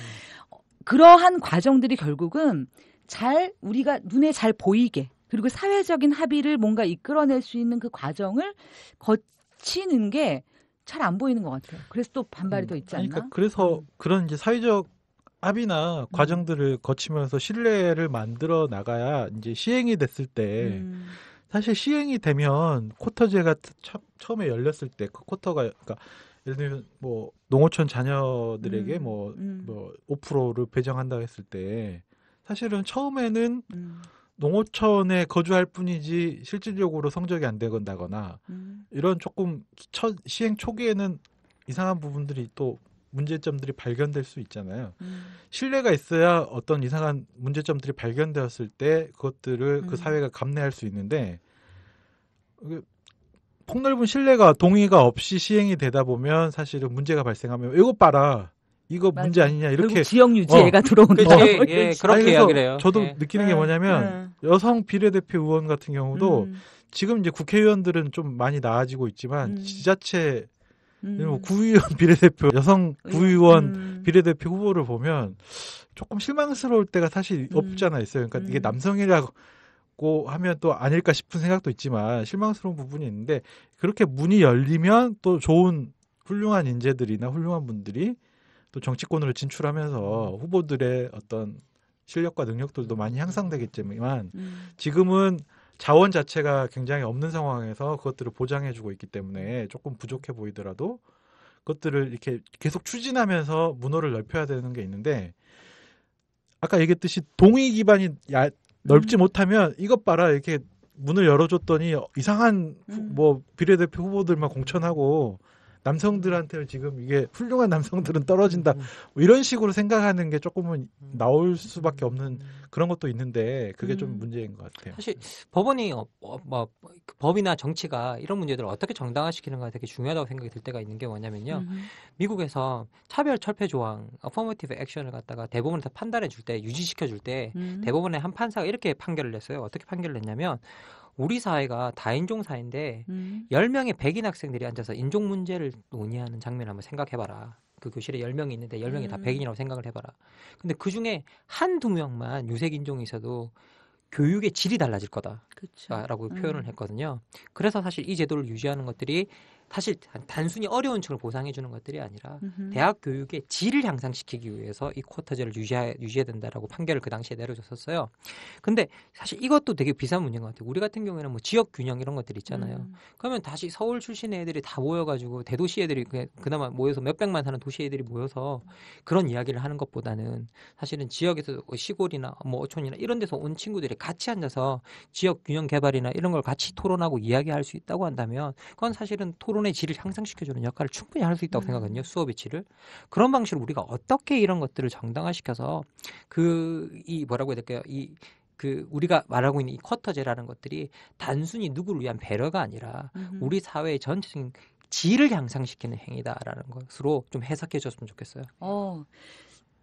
어, 그러한 과정들이 결국은 잘 우리가 눈에 잘 보이게 그리고 사회적인 합의를 뭔가 이끌어낼 수 있는 그 과정을 거치는 게 잘 안 보이는 것 같아요. 그래서 또 반발이 음, 더 있지 그러니까 않나? 그러니까 그래서 음. 그런 이제 사회적 합의나 음. 과정들을 거치면서 신뢰를 만들어 나가야 이제 시행이 됐을 때 음. 사실 시행이 되면 쿼터제가 처, 처음에 열렸을 때그 쿼터가 그러니까 예를 들면 뭐 농어촌 자녀들에게 뭐뭐 음, 뭐 5%를 음. 뭐 배정한다 고 했을 때 사실은 처음에는 음. 농어촌에 거주할 뿐이지 실질적으로 성적이 안 되건다거나 음. 이런 조금 처, 시행 초기에는 이상한 부분들이 또 문제점들이 발견될 수 있잖아요. 음. 신뢰가 있어야 어떤 이상한 문제점들이 발견되었을 때 그것들을 그 음. 그 사회가 감내할 수 있는데 그 폭넓은 신뢰가 동의가 없이 시행이 되다 보면 사실은 문제가 발생하면 이것 봐라. 이거 맞아. 문제 아니냐 이렇게 지역 유지애가 어. 들어온다. 그러니까 예, 예, 그렇게 해요. 저도 예. 느끼는 게 네. 뭐냐면 네. 여성 비례대표 의원 같은 경우도 음. 지금 이제 국회의원들은 좀 많이 나아지고 있지만 음. 지자체 음. 구의원 비례대표 여성 구의원 음. 비례대표 후보를 보면 조금 실망스러울 때가 사실 음. 없지 않아 있어요. 그러니까 이게 음. 남성이라고 하면 또 아닐까 싶은 생각도 있지만 실망스러운 부분이 있는데 그렇게 문이 열리면 또 좋은 훌륭한 인재들이나 훌륭한 분들이 또 정치권으로 진출하면서 음. 후보들의 어떤 실력과 능력들도 많이 향상되겠지만 지금은 자원 자체가 굉장히 없는 상황에서 그것들을 보장해주고 있기 때문에 조금 부족해 보이더라도 그것들을 이렇게 계속 추진하면서 문호를 넓혀야 되는 게 있는데 아까 얘기했듯이 동의 기반이 야, 넓지 음. 못하면 이것 봐라 이렇게 문을 열어줬더니 이상한 음. 뭐 비례대표 후보들만 공천하고 남성들한테 는 지금 이게 훌륭한 남성들은 떨어진다 음. 뭐 이런 식으로 생각하는 게 조금은 음. 나올 수밖에 음. 없는 그런 것도 있는데 그게 좀 문제인 것 같아요. 사실 법원이 어, 어, 뭐 법이나 정치가 이런 문제들을 어떻게 정당화시키는가 되게 중요하다고 생각이 들 때가 있는 게 뭐냐면요. 미국에서 차별 철폐 조항, 어 a c t i o n 을 갖다가 대법원에서 판단해 줄 때 유지시켜 줄 때 대법원의 한 판사가 이렇게 판결을 냈어요. 어떻게 판결을 냈냐면 우리 사회가 다인종 사회인데 음. 10명의 백인 학생들이 앉아서 인종 문제를 논의하는 장면을 한번 생각해봐라. 그 교실에 10명이 있는데 10명이 음. 다 백인이라고 생각을 해봐라. 근데 그 중에 한 두 명만 유색 인종이 있어도 교육의 질이 달라질 거다라고 표현을 음. 했거든요. 그래서 사실 이 제도를 유지하는 것들이 사실 단순히 어려운 층을 보상해 주는 것들이 아니라 음흠. 대학 교육의 질을 향상시키기 위해서 이 쿼터제를 유지해, 유지해야 된다라고 판결을 그 당시에 내려줬었어요. 근데 사실 이것도 되게 비싼 문제인 것 같아요. 우리 같은 경우에는 뭐 지역 균형 이런 것들 있잖아요. 음. 그러면 다시 서울 출신의 애들이 다 모여가지고 대도시 애들이 그, 그나마 모여서 몇백만 사는 도시 애들이 모여서 그런 이야기를 하는 것보다는 사실은 지역에서 뭐 시골이나 뭐 어촌이나 이런 데서 온 친구들이 같이 앉아서 지역 균형 개발이나 이런 걸 같이 토론하고 이야기할 수 있다고 한다면 그건 사실은 토론 토론의 질을 향상시켜주는 역할을 충분히 할 수 있다고 음. 생각하거든요. 수업의 질을. 그런 방식으로 우리가 어떻게 이런 것들을 정당화시켜서 그, 이 뭐라고 해야 될까요? 이, 그 우리가 말하고 있는 이 쿼터제라는 것들이 단순히 누구를 위한 배려가 아니라 음. 우리 사회의 전체적인 질을 향상시키는 행위다라는 것으로 좀 해석해 줬으면 좋겠어요. 어.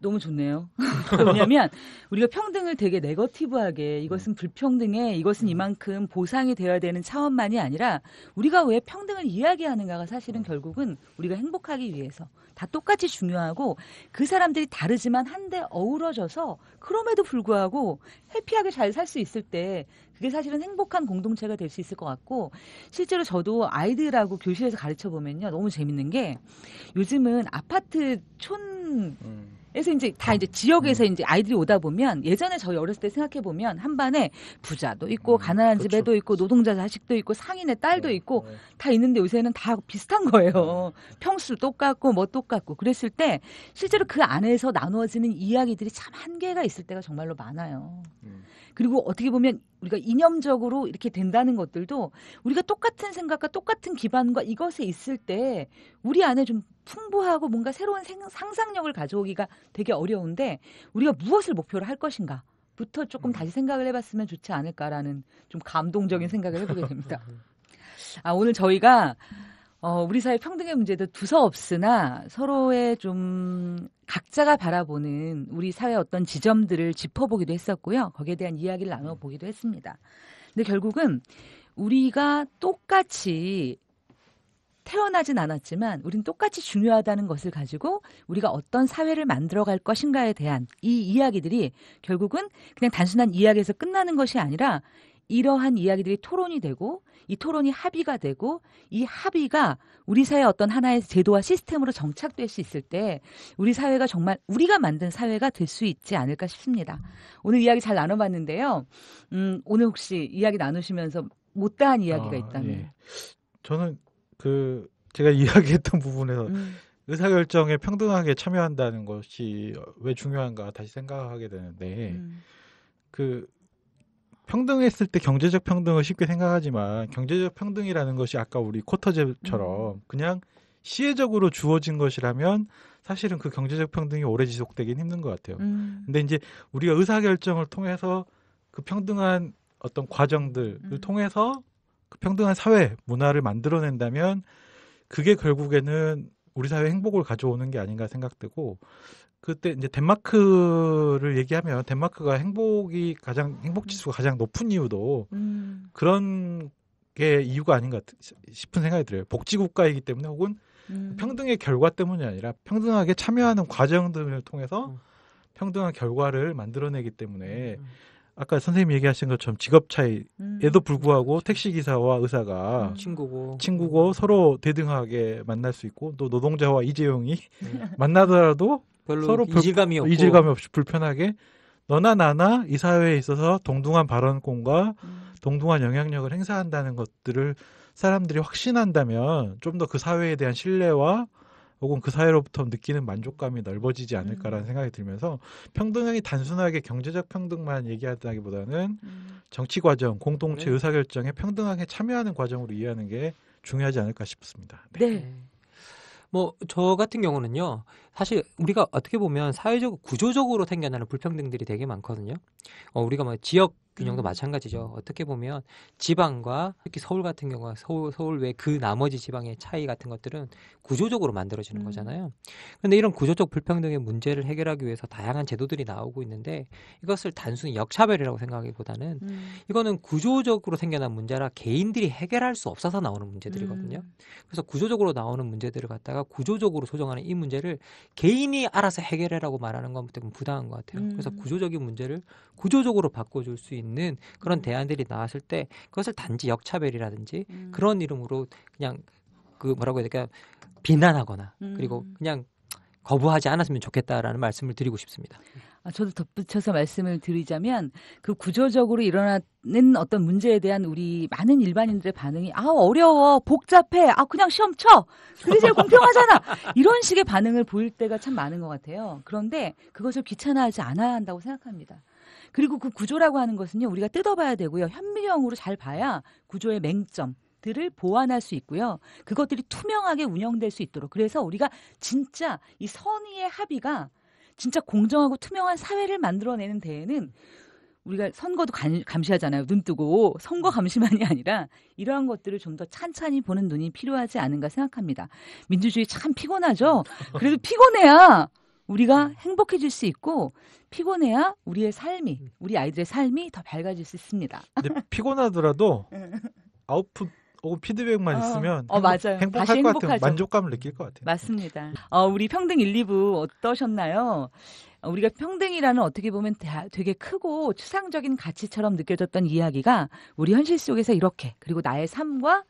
너무 좋네요. 왜냐하면 우리가 평등을 되게 네거티브하게 이것은 네. 불평등에 이것은 음. 이만큼 보상이 되어야 되는 차원만이 아니라 우리가 왜 평등을 이야기하는가가 사실은 음. 결국은 우리가 행복하기 위해서 다 똑같이 중요하고 그 사람들이 다르지만 한데 어우러져서 그럼에도 불구하고 해피하게 잘 살 수 있을 때 그게 사실은 행복한 공동체가 될 수 있을 것 같고 실제로 저도 아이들하고 교실에서 가르쳐 보면요 너무 재밌는 게 요즘은 아파트 촌 음. 그래서 이제 다 이제 지역에서 음. 이제 아이들이 오다 보면 예전에 저희 어렸을 때 생각해 보면 한반에 부자도 있고 음, 가난한 그렇죠. 집에도 있고 노동자 자식도 있고 상인의 딸도 네, 있고 네. 다 있는데 요새는 다 비슷한 거예요. 네. 평수 똑같고 뭐 똑같고 그랬을 때 실제로 그 안에서 나누어지는 이야기들이 참 한계가 있을 때가 정말로 많아요. 음. 그리고 어떻게 보면 우리가 이념적으로 이렇게 된다는 것들도 우리가 똑같은 생각과 똑같은 기반과 이것에 있을 때 우리 안에 좀 풍부하고 뭔가 새로운 생, 상상력을 가져오기가 되게 어려운데 우리가 무엇을 목표로 할 것인가 부터 조금 음. 다시 생각을 해봤으면 좋지 않을까라는 좀 감동적인 음. 생각을 해보게 됩니다. 아, 오늘 저희가 어, 우리 사회 평등의 문제도 두서없으나 서로의 좀 각자가 바라보는 우리 사회 어떤 지점들을 짚어보기도 했었고요. 거기에 대한 이야기를 나눠보기도 했습니다. 근데 결국은 우리가 똑같이 태어나진 않았지만 우린 똑같이 중요하다는 것을 가지고 우리가 어떤 사회를 만들어갈 것인가에 대한 이 이야기들이 결국은 그냥 단순한 이야기에서 끝나는 것이 아니라 이러한 이야기들이 토론이 되고 이 토론이 합의가 되고 이 합의가 우리 사회 어떤 하나의 제도와 시스템으로 정착될 수 있을 때 우리 사회가 정말 우리가 만든 사회가 될 수 있지 않을까 싶습니다. 오늘 이야기 잘 나눠봤는데요. 음, 오늘 혹시 이야기 나누시면서 못다한 이야기가 아, 있다면? 예. 저는 그 제가 이야기했던 부분에서 음. 의사결정에 평등하게 참여한다는 것이 왜 중요한가 다시 생각하게 되는데 음. 그 평등했을 때 경제적 평등을 쉽게 생각하지만 경제적 평등이라는 것이 아까 우리 쿼터제처럼 음. 그냥 시혜적으로 주어진 것이라면 사실은 그 경제적 평등이 오래 지속되긴 힘든 것 같아요. 음. 근데 이제 우리가 의사 결정을 통해서 그 평등한 어떤 과정들을 음. 통해서 그 평등한 사회 문화를 만들어낸다면 그게 결국에는 우리 사회 행복을 가져오는 게 아닌가 생각되고 그때 이제 덴마크를 얘기하면 덴마크가 행복이 가장 행복 지수가 음. 가장 높은 이유도 음. 그런 게 이유가 아닌가 싶은 생각이 들어요. 복지 국가이기 때문에 혹은 음. 평등의 결과 때문이 아니라 평등하게 참여하는 과정 등을 통해서 음. 평등한 결과를 만들어내기 때문에 음, 음. 아까 선생님이 얘기하신 것처럼 직업 차이에도 불구하고 택시 기사와 의사가 친구고 친구고 서로 대등하게 만날 수 있고 또 노동자와 이재용이 네. 만나더라도 별로 서로 이질감이 없고 이질감이 없이 불편하게 너나 나나 이 사회에 있어서 동등한 발언권과 음. 동등한 영향력을 행사한다는 것들을 사람들이 확신한다면 좀 더 그 사회에 대한 신뢰와 혹은 그 사회로부터 느끼는 만족감이 넓어지지 않을까라는 음. 생각이 들면서 평등이 단순하게 경제적 평등만 얘기하다기보다는 음. 정치 과정, 공동체 네. 의사결정에 평등하게 참여하는 과정으로 이해하는 게 중요하지 않을까 싶습니다. 네. 네. 뭐저 같은 경우는요. 사실 우리가 어떻게 보면 사회적 구조적으로 생겨나는 불평등들이 되게 많거든요. 어, 우리가 뭐 지역 균형도 음. 마찬가지죠. 어떻게 보면 지방과 특히 서울 같은 경우가 서울, 서울 외 그 나머지 지방의 차이 같은 것들은 구조적으로 만들어지는 음. 거잖아요. 그런데 이런 구조적 불평등의 문제를 해결하기 위해서 다양한 제도들이 나오고 있는데 이것을 단순히 역차별이라고 생각하기보다는 음. 이거는 구조적으로 생겨난 문제라 개인들이 해결할 수 없어서 나오는 문제들이거든요. 음. 그래서 구조적으로 나오는 문제들을 갖다가 구조적으로 조정하는 이 문제를 개인이 알아서 해결해라고 말하는 건 부당한 것 같아요. 그래서 음. 구조적인 문제를 구조적으로 바꿔줄 수 있는 있는 그런 음. 대안들이 나왔을 때 그것을 단지 역차별이라든지 음. 그런 이름으로 그냥 그 뭐라고 해야 될까 비난하거나 음. 그리고 그냥 거부하지 않았으면 좋겠다라는 말씀을 드리고 싶습니다. 아, 저도 덧붙여서 말씀을 드리자면 그 구조적으로 일어나는 어떤 문제에 대한 우리 많은 일반인들의 반응이 아 어려워 복잡해 아 그냥 시험 쳐 그게 제일 공평하잖아 이런 식의 반응을 보일 때가 참 많은 것 같아요. 그런데 그것을 귀찮아하지 않아야 한다고 생각합니다. 그리고 그 구조라고 하는 것은요, 우리가 뜯어봐야 되고요. 현미경으로 잘 봐야 구조의 맹점, 들을 보완할 수 있고요. 그것들이 투명하게 운영될 수 있도록. 그래서 우리가 진짜 이 선의의 합의가 진짜 공정하고 투명한 사회를 만들어내는 데에는 우리가 선거도 감, 시하잖아요 눈뜨고 선거 감시만이 아니라 이러한 것들을 좀 더 찬찬히 보는 눈이 필요하지 않은가 생각합니다. 민주주의 참 피곤하죠. 그래도 피곤해야 우리가 행복해질 수 있고 피곤해야 우리의 삶이 우리 아이들의 삶이 더 밝아질 수 있습니다. 근데 피곤하더라도 아웃풋 혹은 피드백만 어, 있으면 어, 맞아요. 행복할 것 같아요. 만족감을 느낄 것 같아요. 맞습니다. 어, 우리 평등 1, 2부 어떠셨나요? 어, 우리가 평등이라는 어떻게 보면 되게 크고 추상적인 가치처럼 느껴졌던 이야기가 우리 현실 속에서 이렇게 그리고 나의 삶과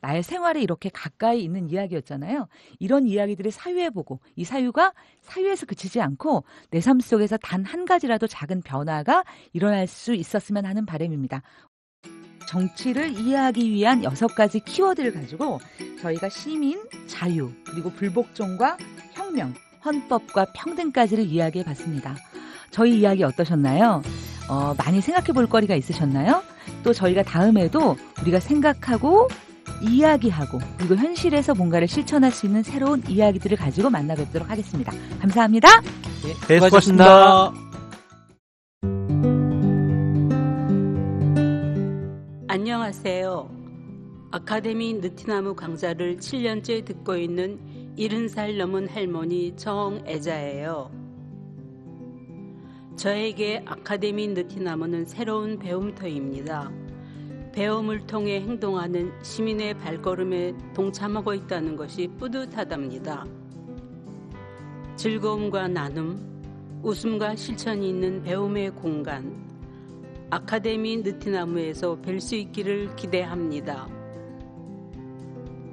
나의 생활에 이렇게 가까이 있는 이야기였잖아요. 이런 이야기들을 사유해보고 이 사유가 사유에서 그치지 않고 내 삶 속에서 단 한 가지라도 작은 변화가 일어날 수 있었으면 하는 바람입니다. 정치를 이해하기 위한 여섯 가지 키워드를 가지고 저희가 시민, 자유, 그리고 불복종과 혁명, 헌법과 평등까지를 이야기해 봤습니다. 저희 이야기 어떠셨나요? 어, 많이 생각해 볼 거리가 있으셨나요? 또 저희가 다음에도 우리가 생각하고 이야기하고 그리고 현실에서 뭔가를 실천할 수 있는 새로운 이야기들을 가지고 만나 뵙도록 하겠습니다. 감사합니다. 네, 네 수고하셨습니다. 안녕하세요. 아카데미 느티나무 강좌를 7년째 듣고 있는 70살 넘은 할머니 정애자예요. 저에게 아카데미 느티나무는 새로운 배움터입니다. 배움을 통해 행동하는 시민의 발걸음에 동참하고 있다는 것이 뿌듯하답니다. 즐거움과 나눔, 웃음과 실천이 있는 배움의 공간, 아카데미 느티나무에서 뵐 수 있기를 기대합니다.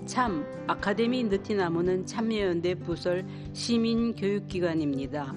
참, 아카데미 느티나무는 참여연대 부설 시민교육기관입니다.